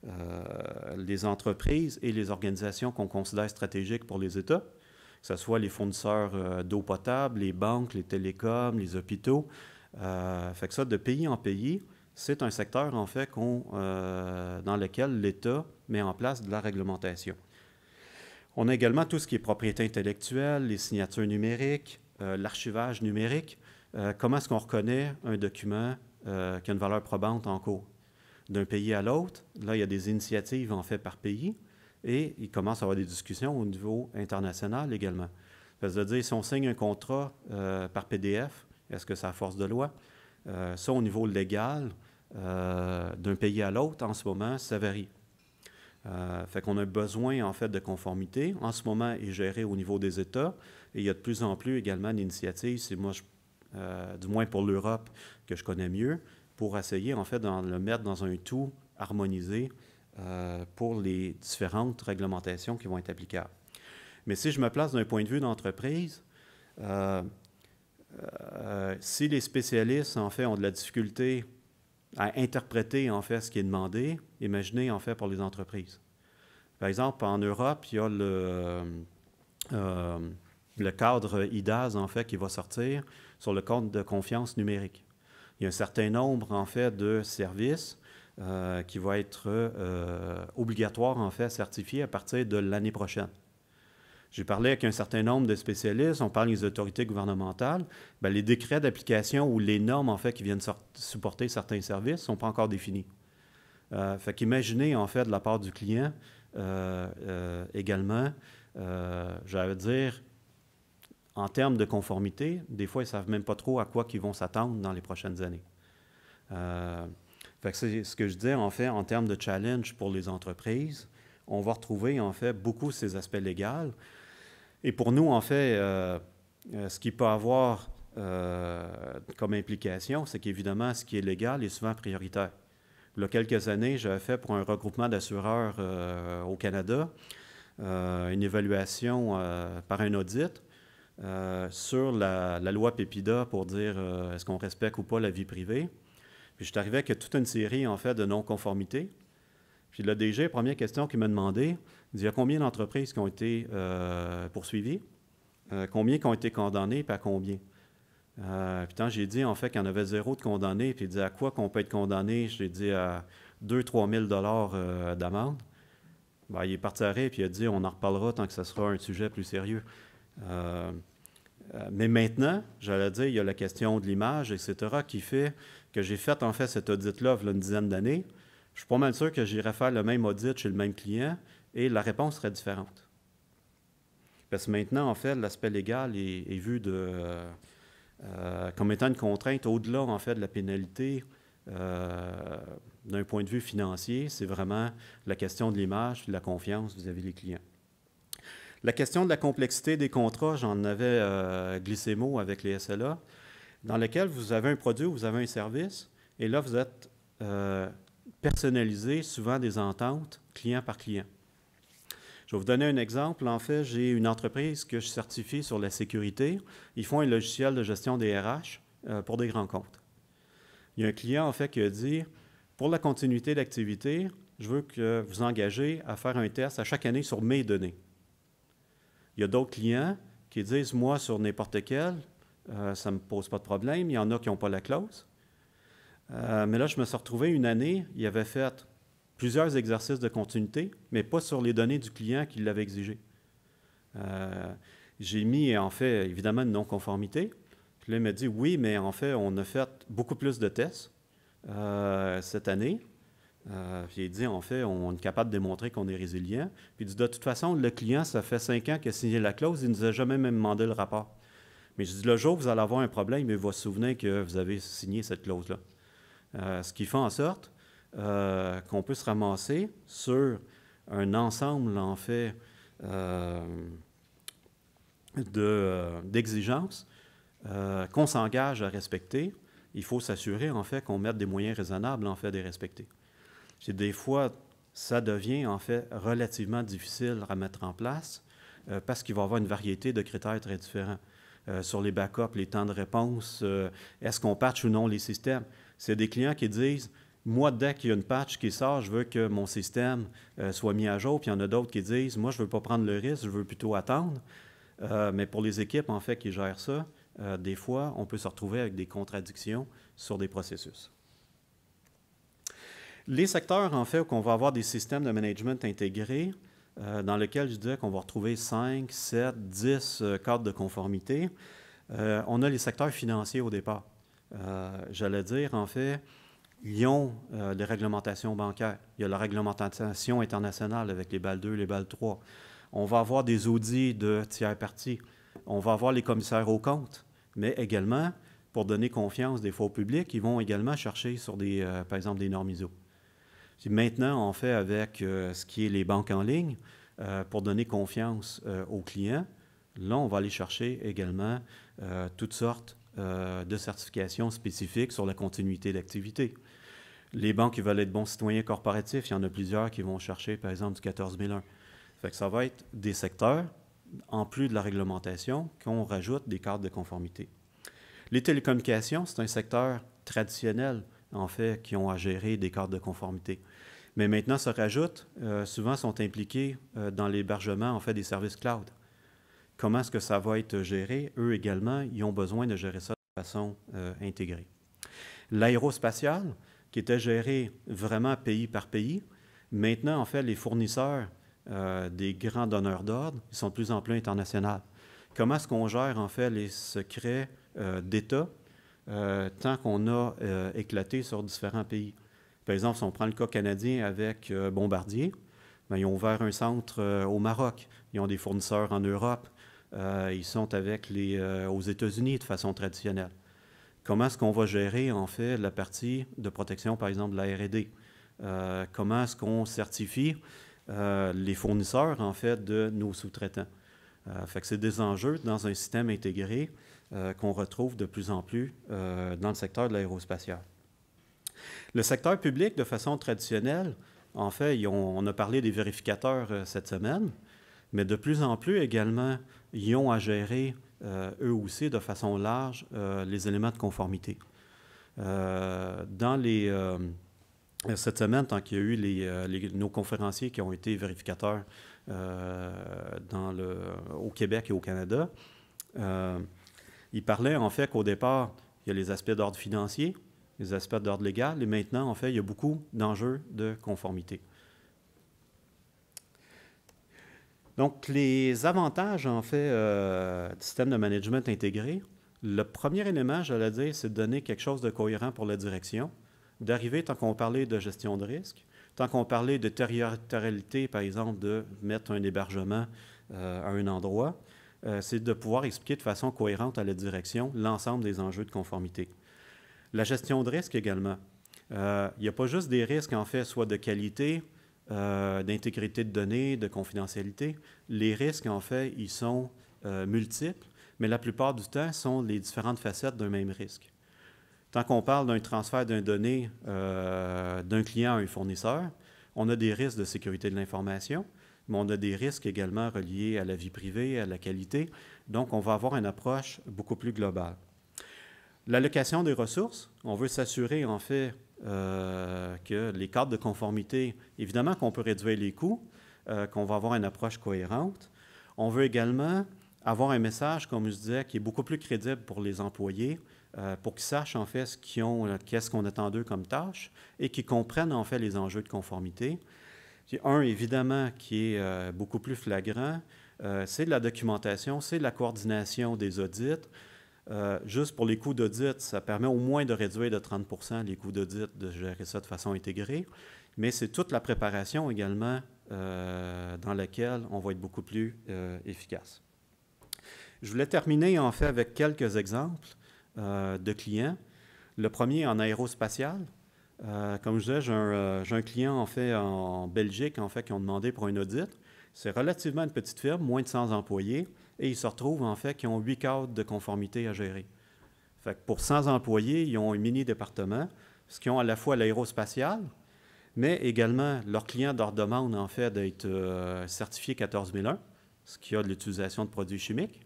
euh, les entreprises et les organisations qu'on considère stratégiques pour les États, que ce soit les fournisseurs d'eau potable, les banques, les télécoms, les hôpitaux. fait que ça, de pays en pays, c'est un secteur, en fait, dans lequel l'État met en place de la réglementation. On a également tout ce qui est propriété intellectuelle, les signatures numériques, euh, l'archivage numérique. Euh, comment est-ce qu'on reconnaît un document euh, qui a une valeur probante en cours d'un pays à l'autre? Là, il y a des initiatives en fait par pays et il commence à avoir des discussions au niveau international également. C'est-à-dire, si on signe un contrat par PDF, est-ce que ça a force de loi? ça, au niveau légal, d'un pays à l'autre, en ce moment, ça varie. Euh, fait qu'on a besoin, en fait, de conformité. En ce moment, il est géré au niveau des États. Et il y a de plus en plus également d'initiatives, c'est moi, euh, du moins pour l'Europe, que je connais mieux, pour essayer, en fait, de le mettre dans un tout harmonisé euh, pour les différentes réglementations qui vont être applicables. Mais si je me place d'un point de vue d'entreprise, si les spécialistes, en fait, ont de la difficulté à interpréter en fait ce qui est demandé, imaginez en fait pour les entreprises. Par exemple, en Europe, il y a le, euh, euh, le cadre IDAS en fait qui va sortir sur le compte de confiance numérique. Il y a un certain nombre en fait de services euh, qui vont être euh, obligatoires en fait certifiés à partir de l'année prochaine. J'ai parlé avec un certain nombre de spécialistes, on parle des autorités gouvernementales. Ben, les décrets d'application ou les normes, en fait, qui viennent supporter certains services ne sont pas encore définis. Euh, fait qu'imaginez, en fait, de la part du client euh, euh, également, euh, j'allais dire, en termes de conformité, des fois, ils ne savent même pas trop à quoi ils vont s'attendre dans les prochaines années. fait que c'est ce que je dis, en fait, en termes de challenge pour les entreprises, on va retrouver, en fait, beaucoup ces aspects légaux et pour nous, en fait, euh, euh, ce qui peut avoir euh, comme implication, c'est qu'évidemment, ce qui est légal est souvent prioritaire. Il y a quelques années, j'avais fait pour un regroupement d'assureurs au Canada une évaluation par un audit sur la, loi PEPIDA pour dire est-ce qu'on respecte ou pas la vie privée. Puis je suis arrivé avec toute une série, en fait, de non-conformités. Puis le DG, première question qu'il m'a demandé, il y a combien d'entreprises qui ont été euh, poursuivies, euh, combien qui ont été condamnées, et à combien. Euh, puis tant j'ai dit, en fait, qu'il y en avait zéro de condamnés, puis il dit à quoi qu'on peut être condamné, j'ai dit à 2-3 000 d'amende. Ben, il est parti arrêt, puis il a dit, on en reparlera tant que ce sera un sujet plus sérieux. mais maintenant, j'allais dire, il y a la question de l'image, etc., qui fait que j'ai fait, en fait, cet audit-là, il y a une dizaine d'années. Je suis pas mal sûr que j'irai faire le même audit chez le même client, et la réponse serait différente. Parce que maintenant, en fait, l'aspect légal est, vu euh, comme étant une contrainte au-delà, en fait, de la pénalité euh, d'un point de vue financier. C'est vraiment la question de l'image, de la confiance vis-à-vis des clients. La question de la complexité des contrats, j'en avais euh, glissé mot avec les SLA, dans lesquels vous avez un produit ou vous avez un service, et là, vous êtes personnalisé souvent des ententes client par client. Je vais vous donner un exemple. En fait, j'ai une entreprise que je certifie sur la sécurité. Ils font un logiciel de gestion des RH euh, pour des grands comptes. Il y a un client, en fait, qui a dit, pour la continuité d'activité, je veux que vous engagez à faire un test à chaque année sur mes données. Il y a d'autres clients qui disent, moi, sur n'importe quel, euh, ça ne me pose pas de problème. Il y en a qui n'ont pas la clause. Euh, mais là, je me suis retrouvé une année, il avait fait plusieurs exercices de continuité, mais pas sur les données du client qui l'avait exigé. Euh, j'ai mis, en fait, évidemment, une non-conformité. Puis là, il m'a dit, oui, mais en fait, on a fait beaucoup plus de tests euh, cette année. Euh, puis il dit, en fait, on est capable de démontrer qu'on est résilient. Puis il dit, de toute façon, le client, ça fait cinq ans qu'il a signé la clause, il ne nous a jamais même demandé le rapport. Mais je dis, le jour où vous allez avoir un problème, il va se souvenir que vous avez signé cette clause-là. ce qui fait en sorte euh, qu'on peut se ramasser sur un ensemble, en fait, euh, euh, d'exigences qu'on s'engage à respecter, il faut s'assurer, en fait, qu'on mette des moyens raisonnables, en fait, de les respecter. des fois, ça devient, en fait, relativement difficile à mettre en place parce qu'il va y avoir une variété de critères très différents. sur les backups, les temps de réponse, est-ce qu'on patche ou non les systèmes. C'est des clients qui disent moi, dès qu'il y a une patch qui sort, je veux que mon système euh, soit mis à jour. Puis il y en a d'autres qui disent, moi, je ne veux pas prendre le risque, je veux plutôt attendre. Euh, mais pour les équipes, en fait, qui gèrent ça, euh, des fois, on peut se retrouver avec des contradictions sur des processus. Les secteurs, en fait, où on va avoir des systèmes de management intégrés, dans lesquels je disais qu'on va retrouver 5, 7, 10 cadres de conformité, on a les secteurs financiers au départ. J'allais dire, en fait, ils ont euh, des réglementations bancaires. Il y a la réglementation internationale avec les balles 2, les balles 3. On va avoir des audits de tiers parties. On va avoir les commissaires aux comptes. Mais également, pour donner confiance des fois au public, ils vont également chercher sur, des, euh, par exemple, des normes ISO. maintenant, on fait avec euh, ce qui est les banques en ligne euh, pour donner confiance aux clients. Là, on va aller chercher également toutes sortes de certifications spécifiques sur la continuité d'activité. Les banques qui veulent être bons citoyens corporatifs, il y en a plusieurs qui vont chercher, par exemple, du 14001. Fait que ça va être des secteurs, en plus de la réglementation, qu'on rajoute des cartes de conformité. Les télécommunications, c'est un secteur traditionnel, en fait, qui ont à gérer des cartes de conformité. Mais maintenant, ça rajoute, euh, souvent sont impliqués euh, dans l'hébergement, en fait, des services cloud. Comment est-ce que ça va être géré? Eux également, ils ont besoin de gérer ça de façon euh, intégrée. L'aérospatiale, qui était géré vraiment pays par pays. Maintenant, en fait, les fournisseurs euh, des grands donneurs d'ordre, sont de plus en plus internationaux. Comment est-ce qu'on gère, en fait, les secrets euh, d'État euh, tant qu'on a éclaté sur différents pays? Par exemple, si on prend le cas canadien avec Bombardier, ben, ils ont ouvert un centre au Maroc, ils ont des fournisseurs en Europe, ils sont avec les, aux États-Unis de façon traditionnelle. Comment est-ce qu'on va gérer, en fait, la partie de protection, par exemple, de la RD? Euh, comment est-ce qu'on certifie euh, les fournisseurs, en fait, de nos sous-traitants? Euh, fait c'est des enjeux dans un système intégré qu'on retrouve de plus en plus dans le secteur de l'aérospatial. Le secteur public, de façon traditionnelle, en fait, on a parlé des vérificateurs cette semaine, mais de plus en plus également, ils ont à gérer euh, eux aussi, de façon large, euh, les éléments de conformité. Euh, dans les cette semaine, tant qu'il y a eu nos conférenciers qui ont été vérificateurs dans le, au Québec et au Canada, ils parlaient en fait qu'au départ, il y a les aspects d'ordre financier, les aspects d'ordre légal, et maintenant, en fait, il y a beaucoup d'enjeux de conformité. Donc, les avantages, en fait, euh, du système de management intégré, le premier élément, j'allais dire, c'est de donner quelque chose de cohérent pour la direction, d'arriver, tant qu'on parlait de gestion de risque, tant qu'on parlait de territorialité, par exemple, de mettre un hébergement euh, à un endroit, euh, c'est de pouvoir expliquer de façon cohérente à la direction l'ensemble des enjeux de conformité. La gestion de risque également. Il n'y a pas juste des risques, en fait, soit de qualité, euh, d'intégrité de données, de confidentialité. Les risques, en fait, ils sont euh, multiples, mais la plupart du temps sont les différentes facettes d'un même risque. Tant qu'on parle d'un transfert d'un donné euh, d'un client à un fournisseur, on a des risques de sécurité de l'information, mais on a des risques également reliés à la vie privée, à la qualité. Donc, on va avoir une approche beaucoup plus globale. L'allocation des ressources, on veut s'assurer en fait euh, que les cadres de conformité, évidemment qu'on peut réduire les coûts, euh, qu'on va avoir une approche cohérente. On veut également avoir un message, comme je disais, qui est beaucoup plus crédible pour les employés, euh, pour qu'ils sachent en fait ce ont, qu'est-ce qu'on attend d'eux comme tâche et qu'ils comprennent en fait les enjeux de conformité. un, évidemment, qui est beaucoup plus flagrant, c'est de la documentation, c'est la coordination des audits, euh, juste pour les coûts d'audit, ça permet au moins de réduire de 30 les coûts d'audit, de gérer ça de façon intégrée. Mais c'est toute la préparation également euh, dans laquelle on va être beaucoup plus euh, efficace. Je voulais terminer en fait avec quelques exemples de clients. Le premier en aérospatial. comme je disais, j'ai un, un, client en fait en Belgique en fait qui ont demandé pour un audit. C'est relativement une petite firme, moins de 100 employés et ils se retrouvent en fait qui ont huit cadres de conformité à gérer. Fait que pour 100 employés, ils ont un mini-département, ce qui ont à la fois l'aérospatial, mais également leurs clients leur demandent en fait d'être certifié euh, certifiés 14001, ce qui a de l'utilisation de produits chimiques.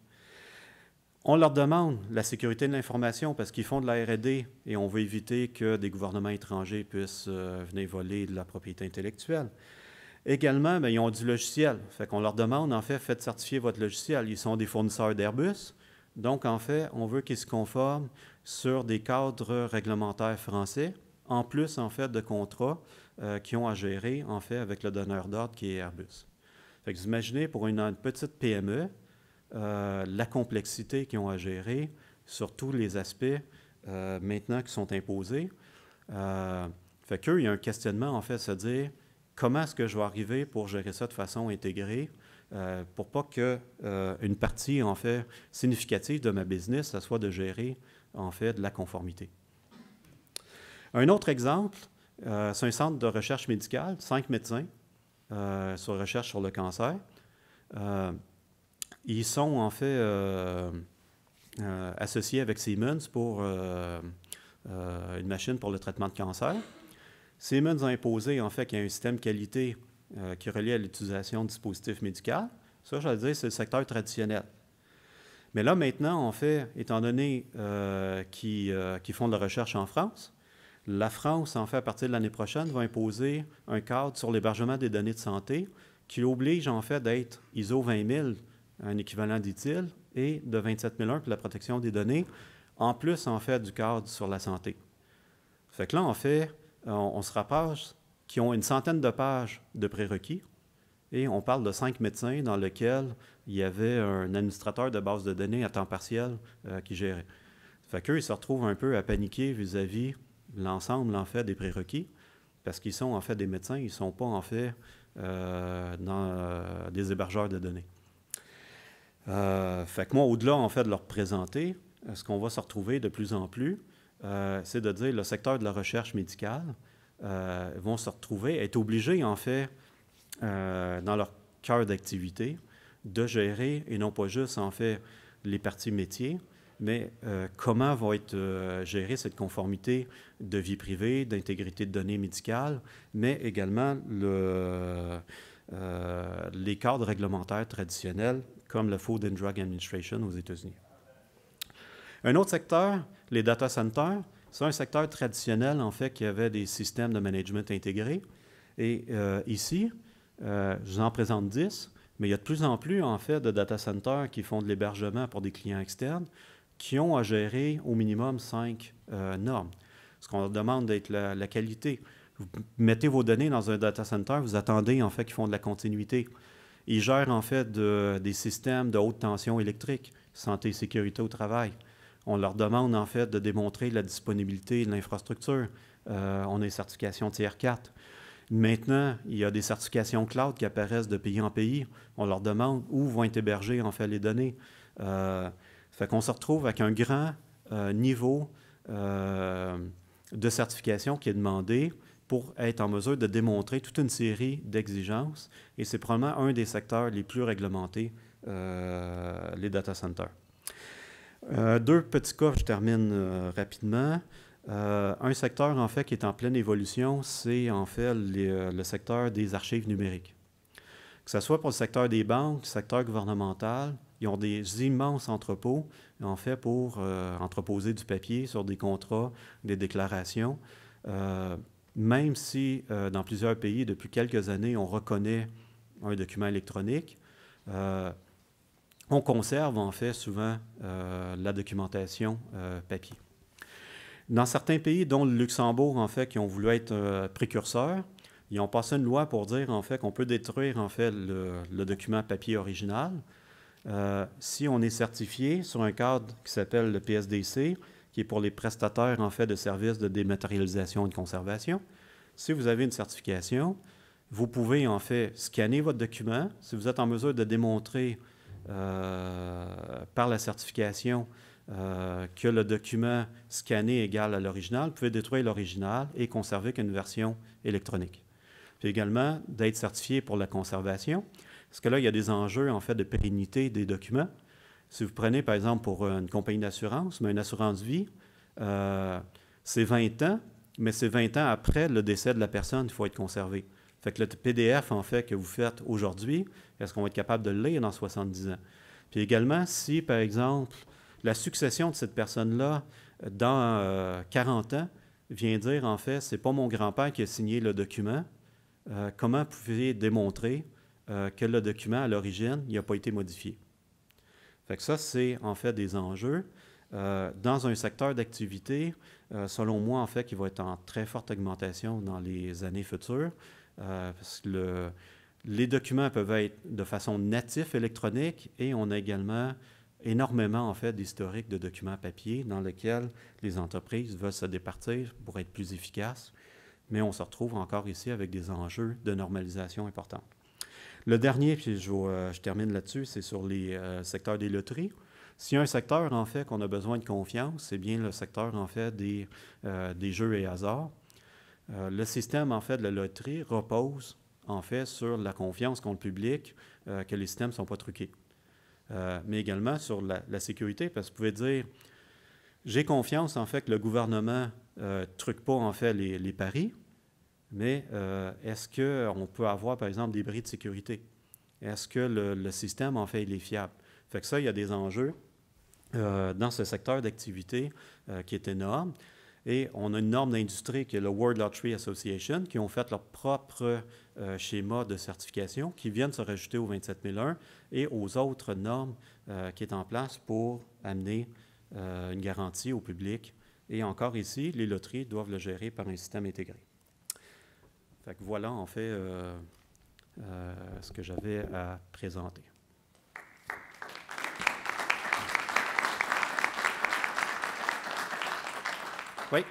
On leur demande la sécurité de l'information parce qu'ils font de la RD et on veut éviter que des gouvernements étrangers puissent euh, venir voler de la propriété intellectuelle. Également, ben, ils ont du logiciel. On leur demande, en fait, faites certifier votre logiciel. Ils sont des fournisseurs d'Airbus. Donc, en fait, on veut qu'ils se conforment sur des cadres réglementaires français, en plus, en fait, de contrats euh, qu'ils ont à gérer, en fait, avec le donneur d'ordre qui est Airbus. vous imaginez, pour une, petite PME, euh, la complexité qu'ils ont à gérer sur tous les aspects euh, maintenant qui sont imposés. fait qu'eux, il y a un questionnement, en fait, à se dire, comment est-ce que je vais arriver pour gérer ça de façon intégrée, euh, pour pas que euh, une partie en fait significative de ma business, soit de gérer en fait de la conformité. Un autre exemple, euh, c'est un centre de recherche médicale, cinq médecins euh, sur recherche sur le cancer. ils sont en fait associés avec Siemens pour une machine pour le traitement de cancer. Siemens a imposé en fait qu'il y a un système qualité euh, qui relie à l'utilisation de dispositifs médicaux. Ça, j'allais dire, c'est le secteur traditionnel. Mais là, maintenant, en fait, étant donné euh, qu'ils euh, font de la recherche en France, la France, en fait, à partir de l'année prochaine, va imposer un cadre sur l'hébergement des données de santé qui oblige, en fait, d'être ISO 20000, un équivalent dit-il, et de 27001 pour la protection des données, en plus, en fait, du cadre sur la santé. Fait que là, en fait, euh, on, se rapproche, qui ont une centaine de pages de prérequis. Et on parle de cinq médecins dans lesquels il y avait un administrateur de base de données à temps partiel euh, qui gérait. Fait qu'eux, ils se retrouvent un peu à paniquer vis-à-vis l'ensemble, en fait, des prérequis, parce qu'ils sont, en fait, des médecins, ils ne sont pas, en fait, euh, dans des hébergeurs de données. fait que moi, au-delà, en fait, de leur présenter, ce qu'on va se retrouver de plus en plus, euh, c'est de dire que le secteur de la recherche médicale euh, vont se retrouver, être obligés, en fait, euh, dans leur cœur d'activité, de gérer, et non pas juste, en fait, les parties métiers, mais comment vont être gérée cette conformité de vie privée, d'intégrité de données médicales, mais également les cadres réglementaires traditionnels comme la Food and Drug Administration aux États-Unis. Un autre secteur, les data centers, c'est un secteur traditionnel, en fait, qui avait des systèmes de management intégrés. Et euh, ici, euh, je vous en présente 10, mais il y a de plus en plus, en fait, de data centers qui font de l'hébergement pour des clients externes qui ont à gérer au minimum cinq euh, normes. Ce qu'on leur demande d'être la, qualité. Vous mettez vos données dans un data center, vous attendez, en fait, qu'ils font de la continuité. Ils gèrent, en fait, des systèmes de haute tension électrique, santé et sécurité au travail. On leur demande en fait de démontrer la disponibilité de l'infrastructure. Euh, on a une certifications Tier 4. Maintenant, il y a des certifications cloud qui apparaissent de pays en pays. On leur demande où vont être hébergées en fait les données. Euh, fait qu'on se retrouve avec un grand euh, niveau euh, de certification qui est demandé pour être en mesure de démontrer toute une série d'exigences. Et c'est probablement un des secteurs les plus réglementés, les data centers. Euh, deux petits cas, je termine euh, rapidement. Euh, un secteur, en fait, qui est en pleine évolution, c'est en fait le secteur des archives numériques. Que ce soit pour le secteur des banques, le secteur gouvernemental, ils ont des immenses entrepôts, en fait, pour entreposer du papier sur des contrats, des déclarations. même si, dans plusieurs pays, depuis quelques années, on reconnaît un document électronique, on conserve en fait souvent euh, la documentation euh, papier. Dans certains pays, dont le Luxembourg en fait, qui ont voulu être euh, précurseurs, ils ont passé une loi pour dire en fait qu'on peut détruire en fait le, le document papier original si on est certifié sur un cadre qui s'appelle le PSDC, qui est pour les prestataires en fait de services de dématérialisation et de conservation. Si vous avez une certification, vous pouvez en fait scanner votre document. Si vous êtes en mesure de démontrer euh, par la certification euh, que le document scanné égal à l'original, vous pouvez détruire l'original et conserver qu'une version électronique. Puis également, d'être certifié pour la conservation, parce que là, il y a des enjeux, en fait, de pérennité des documents. Si vous prenez, par exemple, pour une compagnie d'assurance, mais une assurance vie, euh, c'est 20 ans, mais c'est 20 ans après le décès de la personne qu'il faut être conservé. Fait que le PDF, en fait, que vous faites aujourd'hui, est-ce qu'on va être capable de le lire dans 70 ans? Puis également, si, par exemple, la succession de cette personne-là, euh, dans 40 euh, ans, vient dire, en fait, c'est pas mon grand-père qui a signé le document, euh, comment pouvez vous démontrer que le document, à l'origine, n'a pas été modifié? Fait que ça, c'est, en fait, des enjeux. dans un secteur d'activité, selon moi, en fait, qui va être en très forte augmentation dans les années futures, euh, parce que les documents peuvent être de façon natif électronique et on a également énormément en fait d'historiques de documents papier dans lesquels les entreprises veulent se départir pour être plus efficaces, mais on se retrouve encore ici avec des enjeux de normalisation importants. Le dernier, puis je, euh, termine là-dessus, c'est sur les euh, secteurs des loteries. S'il y a un secteur en fait qu'on a besoin de confiance, c'est bien le secteur en fait des, des jeux et hasards. Euh, le système, en fait, de la loterie repose, en fait, sur la confiance qu'ont le public euh, que les systèmes ne sont pas truqués. Euh, mais également sur la, sécurité, parce que vous pouvez dire, j'ai confiance, en fait, que le gouvernement ne truque pas, en fait, les, paris, mais est-ce qu'on peut avoir, par exemple, des bris de sécurité? Est-ce que le, système, en fait, il est fiable? Fait que ça, il y a des enjeux dans ce secteur d'activité qui est énorme. Et on a une norme d'industrie qui est le World Lottery Association, qui ont fait leur propre euh, schéma de certification, qui viennent se rajouter aux 27001 et aux autres normes euh, qui est en place pour amener euh, une garantie au public. Et encore ici, les loteries doivent le gérer par un système intégré. Fait que voilà, en fait, ce que j'avais à présenter. Wait.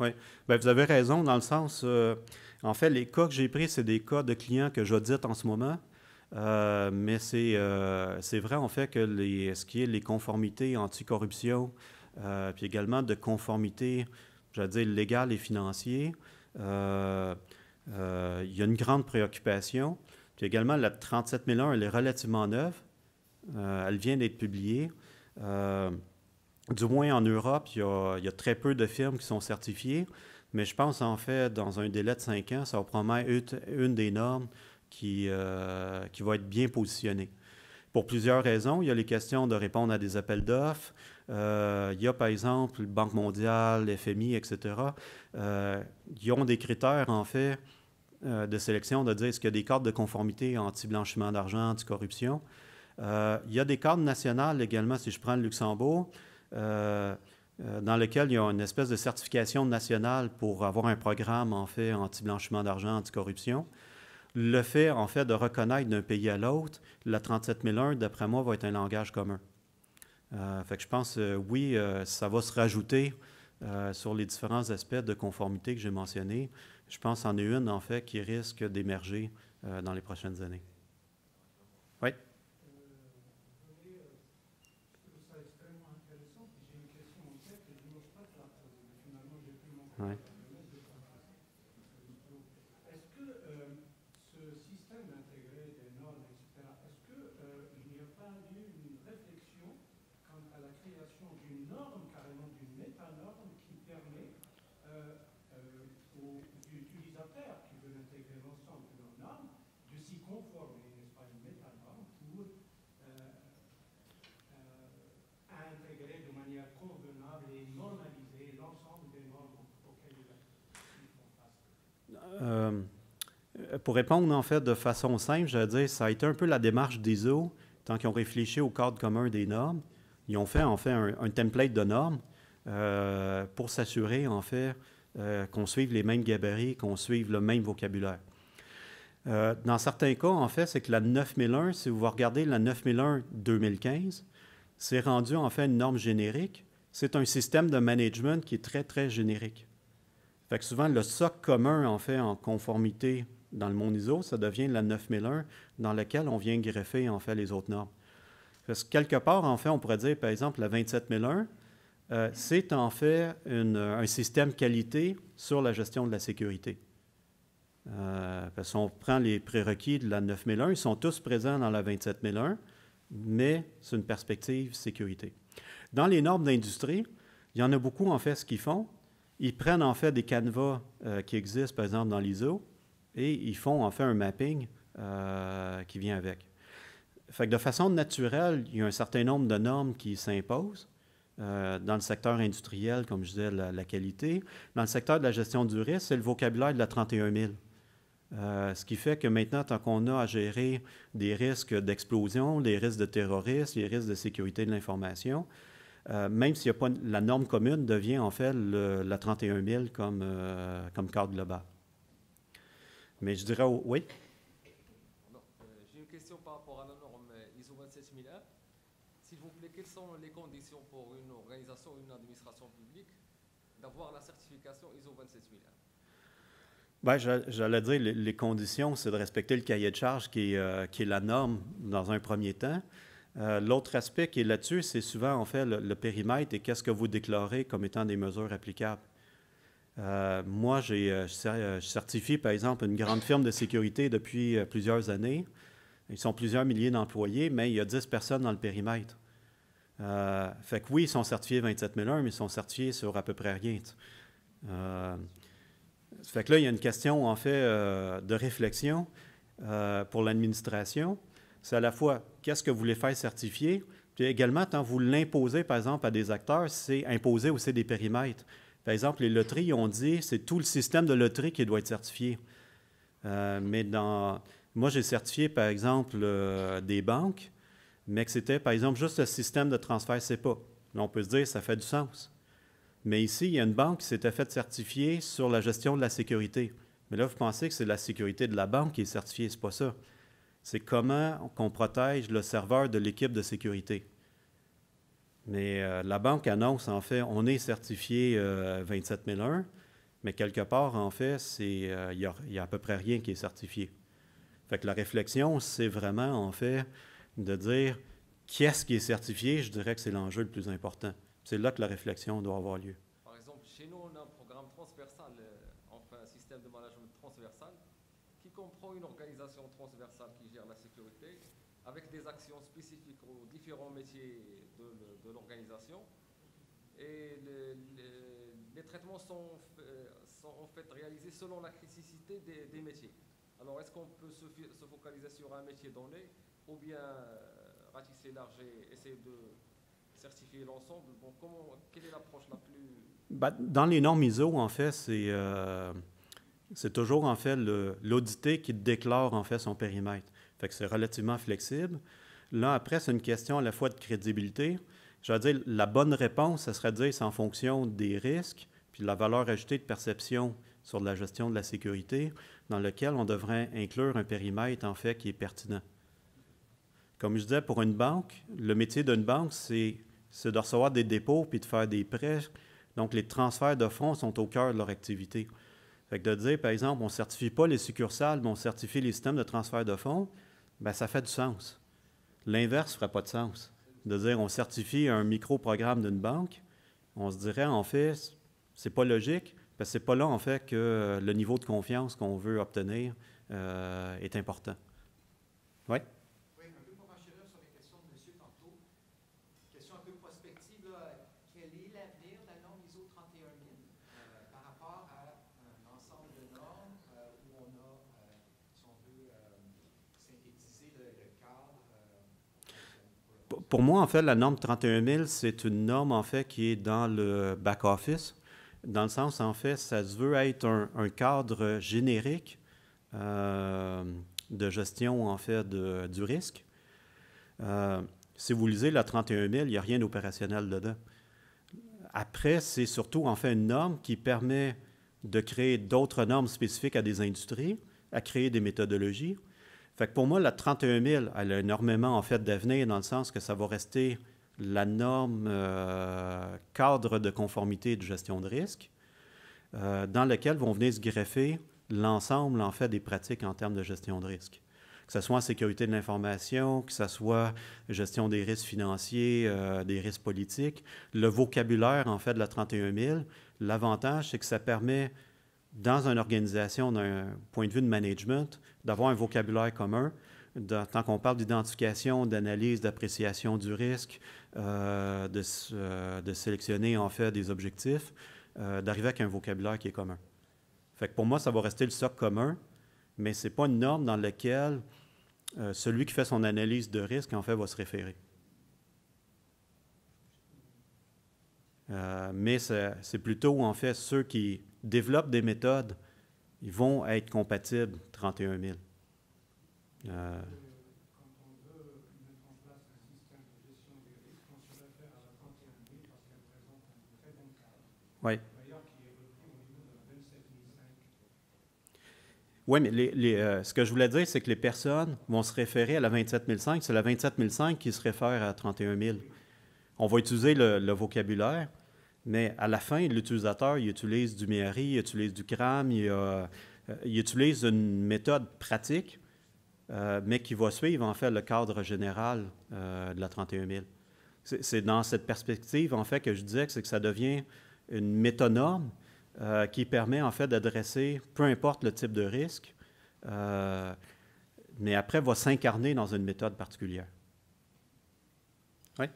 Oui, Bien, vous avez raison dans le sens, euh, en fait, les cas que j'ai pris, c'est des cas de clients que j'audite en ce moment. Euh, mais euh, c'est vrai, en fait, que les, ce qui est les conformités anticorruption, puis également de conformité, j'allais dire, légale et financière, il y a une grande préoccupation. Puis également, la 37001, elle est relativement neuve. elle vient d'être publiée du moins en Europe, il y, a, très peu de firmes qui sont certifiées, mais je pense en fait, dans un délai de cinq ans, ça va probablement une des normes euh, qui, va être bien positionnée. Pour plusieurs raisons, il y a les questions de répondre à des appels d'offres, euh, il y a par exemple Banque mondiale, FMI, etc. Euh, ils ont des critères en fait euh, de sélection de dire est-ce qu'il y a des cartes de conformité anti-blanchiment d'argent, anti-corruption. il y a des cartes nationales également, si je prends le Luxembourg. Euh, euh, dans lequel il y a une espèce de certification nationale pour avoir un programme, en fait, anti-blanchiment d'argent, anti-corruption. Le fait, en fait, de reconnaître d'un pays à l'autre, la 37001, d'après moi, va être un langage commun. Euh, fait que je pense, oui, ça va se rajouter sur les différents aspects de conformité que j'ai mentionnés. Je pense en est une, en fait, qui risque d'émerger dans les prochaines années. Oui? Right Euh, pour répondre en fait de façon simple, je dire, ça a été un peu la démarche d'ISO, tant qu'ils ont réfléchi au cadre commun des normes. Ils ont fait en fait un, template de normes euh, pour s'assurer en fait euh, qu'on suive les mêmes gabarits, qu'on suive le même vocabulaire. dans certains cas, en fait, c'est que la 9001, si vous regardez la 9001-2015, c'est rendu en fait une norme générique. C'est un système de management qui est très, très générique. Fait que souvent, le socle commun, en fait, en conformité dans le monde ISO, ça devient la 9001 dans laquelle on vient greffer, en fait, les autres normes. Parce que quelque part, en fait, on pourrait dire, par exemple, la 27001, euh, c'est en fait un système qualité sur la gestion de la sécurité. Euh, parce qu'on prend les prérequis de la 9001, ils sont tous présents dans la 27001, mais c'est une perspective sécurité. Dans les normes d'industrie, il y en a beaucoup, en fait, ce qu'ils font, ils prennent en fait des canevas euh, qui existent, par exemple, dans l'ISO, et ils font en fait un mapping euh, qui vient avec. Fait que de façon naturelle, il y a un certain nombre de normes qui s'imposent. Euh, dans le secteur industriel, comme je disais, la, qualité. Dans le secteur de la gestion du risque, c'est le vocabulaire de la 31 000. ce qui fait que maintenant, tant qu'on a à gérer des risques d'explosion, des risques de terrorisme, les risques de sécurité de l'information, euh, même s'il a pas la norme commune, devient en fait la 31 000 comme, euh, comme cadre global. Mais je dirais, oui. Euh, j'ai une question par rapport à la norme ISO 27001. S'il vous plaît, quelles sont les conditions pour une organisation ou une administration publique d'avoir la certification ISO 27001 ben, J'allais dire, les, conditions, c'est de respecter le cahier de charge qui qui est la norme dans un premier temps. Euh, l'autre aspect qui est là-dessus, c'est souvent, en fait, le, périmètre et qu'est-ce que vous déclarez comme étant des mesures applicables. Euh, moi, j'ai euh, certifie, par exemple, une grande firme de sécurité depuis plusieurs années. Ils sont plusieurs milliers d'employés, mais il y a 10 personnes dans le périmètre. fait que oui, ils sont certifiés 27 27001, mais ils sont certifiés sur à peu près rien. fait que là, il y a une question, en fait, de réflexion pour l'administration. C'est à la fois qu'est-ce que vous voulez faire certifier. Puis également, quand vous l'imposez, par exemple, à des acteurs, c'est imposer aussi des périmètres. Par exemple, les loteries ont dit c'est tout le système de loterie qui doit être certifié. Euh, mais dans, moi, j'ai certifié, par exemple, euh, des banques, mais que c'était, par exemple, juste le système de transfert CEPA. Là, on peut se dire ça fait du sens. Mais ici, il y a une banque qui s'était faite certifier sur la gestion de la sécurité. Mais là, vous pensez que c'est la sécurité de la banque qui est certifiée, c'est pas ça c'est comment qu'on protège le serveur de l'équipe de sécurité. Mais euh, la banque annonce, en fait, on est certifié 27001, euh, mais quelque part, en fait, euh, il n'y a, a, à peu près rien qui est certifié. Fait que la réflexion, c'est vraiment, en fait, de dire qu'est-ce qui est certifié, je dirais que c'est l'enjeu le plus important. C'est là que la réflexion doit avoir lieu. comprend une organisation transversale qui gère la sécurité avec des actions spécifiques aux différents métiers de, l'organisation. Et les, traitements sont, en fait réalisés selon la criticité des, métiers. Alors, est-ce qu'on peut se, focaliser sur un métier donné ou bien euh, ratisser large et essayer de certifier l'ensemble bon, Quelle est l'approche la plus... Bah, dans les normes ISO, en fait, c'est... Euh, c'est toujours en fait l'audité qui déclare en fait son périmètre. Fait que c'est relativement flexible. Là, après, c'est une question à la fois de crédibilité. Je veux dire, la bonne réponse, ça serait de dire c'est en fonction des risques, puis de la valeur ajoutée de perception sur la gestion de la sécurité, dans lequel on devrait inclure un périmètre en fait qui est pertinent. Comme je disais, pour une banque, le métier d'une banque, c'est de recevoir des dépôts puis de faire des prêts. Donc, les transferts de fonds sont au cœur de leur activité de dire, par exemple, on ne certifie pas les succursales, mais on certifie les systèmes de transfert de fonds, bien, ça fait du sens. L'inverse ne ferait pas de sens. De dire, on certifie un micro-programme d'une banque, on se dirait, en fait, c'est pas logique, parce que c'est pas là, en fait, que le niveau de confiance qu'on veut obtenir euh, est important. Oui? Pour moi, en fait, la norme 31 000, c'est une norme, en fait, qui est dans le back-office, dans le sens, en fait, ça veut être un, cadre générique euh, de gestion, en fait, du risque. Euh, si vous lisez la 31 000, il n'y a rien d'opérationnel dedans. Après, c'est surtout, en fait, une norme qui permet de créer d'autres normes spécifiques à des industries, à créer des méthodologies, fait que pour moi, la 31 000, elle a énormément en fait d'avenir dans le sens que ça va rester la norme euh, cadre de conformité de gestion de risque, euh, dans lequel vont venir se greffer l'ensemble en fait des pratiques en termes de gestion de risque. Que ce soit en sécurité de l'information, que ce soit gestion des risques financiers, euh, des risques politiques, le vocabulaire en fait de la 31 000, l'avantage c'est que ça permet dans une organisation d'un point de vue de management d'avoir un vocabulaire commun. tant qu'on parle d'identification, d'analyse, d'appréciation du risque, euh, euh, de, sélectionner en fait des objectifs, euh, d'arriver avec un vocabulaire qui est commun. Fait que pour moi, ça va rester le socle commun, mais ce n'est pas une norme dans laquelle celui qui fait son analyse de risque, en fait, va se référer. mais c'est plutôt, en fait, ceux qui développent des méthodes ils vont être compatibles 31 000. oui. Oui, mais euh, ce que je voulais dire, c'est que les personnes vont se référer à la 27 27005. C'est la 27005 qui se réfère à 31 000. On va utiliser le, le vocabulaire, mais à la fin, l'utilisateur, il utilise du MIRI, il utilise du CRAM, il, euh, utilise une méthode pratique, euh, mais qui va suivre, en fait, le cadre général euh, de la 31 000. C'est dans cette perspective, en fait, que je disais que, que ça devient une métonorme euh, qui permet, en fait, d'adresser, peu importe le type de risque, mais après, va s'incarner dans une méthode particulière. Oui?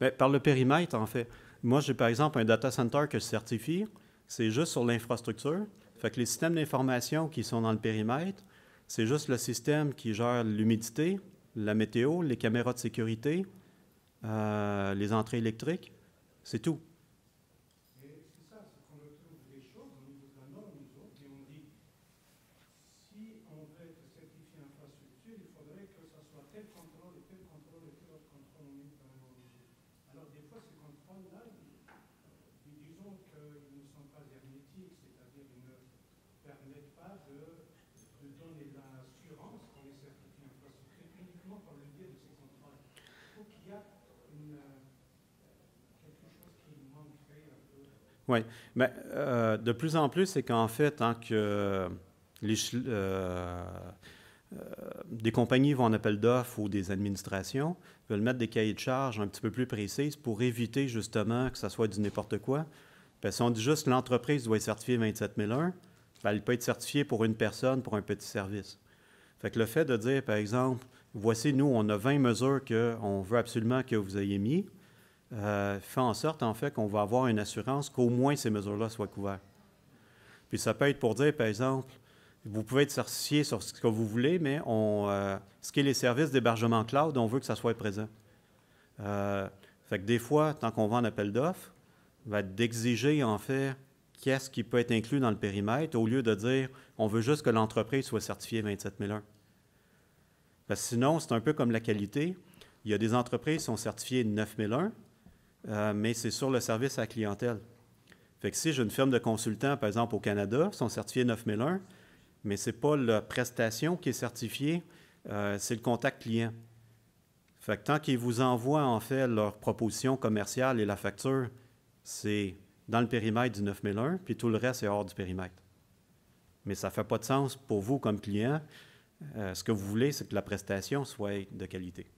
Ben, par le périmètre, en fait. Moi, j'ai par exemple un data center que je certifie. C'est juste sur l'infrastructure. Fait que les systèmes d'information qui sont dans le périmètre, c'est juste le système qui gère l'humidité, la météo, les caméras de sécurité, euh, les entrées électriques. C'est tout. Oui, mais euh, de plus en plus, c'est qu'en fait, tant que euh, les, euh, des compagnies vont en appel d'offres ou des administrations, veulent mettre des cahiers de charges un petit peu plus précises pour éviter justement que ça soit du n'importe quoi. Parce si on dit juste l'entreprise doit être certifiée 27001, ben, elle peut être certifiée pour une personne, pour un petit service. Fait le fait de dire, par exemple, voici, nous, on a 20 mesures qu'on veut absolument que vous ayez mis, euh, fait en sorte, en fait, qu'on va avoir une assurance qu'au moins ces mesures-là soient couvertes. Puis ça peut être pour dire, par exemple, vous pouvez être certifié sur ce que vous voulez, mais on, euh, ce qui est les services d'hébergement cloud, on veut que ça soit présent. Euh, fait que des fois, tant qu'on vend un appel d'offres, va d'exiger en fait qu'est-ce qui peut être inclus dans le périmètre au lieu de dire on veut juste que l'entreprise soit certifiée 27001. Parce que sinon, c'est un peu comme la qualité. Il y a des entreprises qui sont certifiées 9001, euh, mais c'est sur le service à la clientèle. Fait que si j'ai une firme de consultants, par exemple au Canada, sont certifiés 9001, mais ce n'est pas la prestation qui est certifiée, euh, c'est le contact client. Fait que tant qu'ils vous envoient en fait leur proposition commerciale et la facture, c'est dans le périmètre du 9001, puis tout le reste est hors du périmètre. Mais ça ne fait pas de sens pour vous comme client. Euh, ce que vous voulez, c'est que la prestation soit de qualité.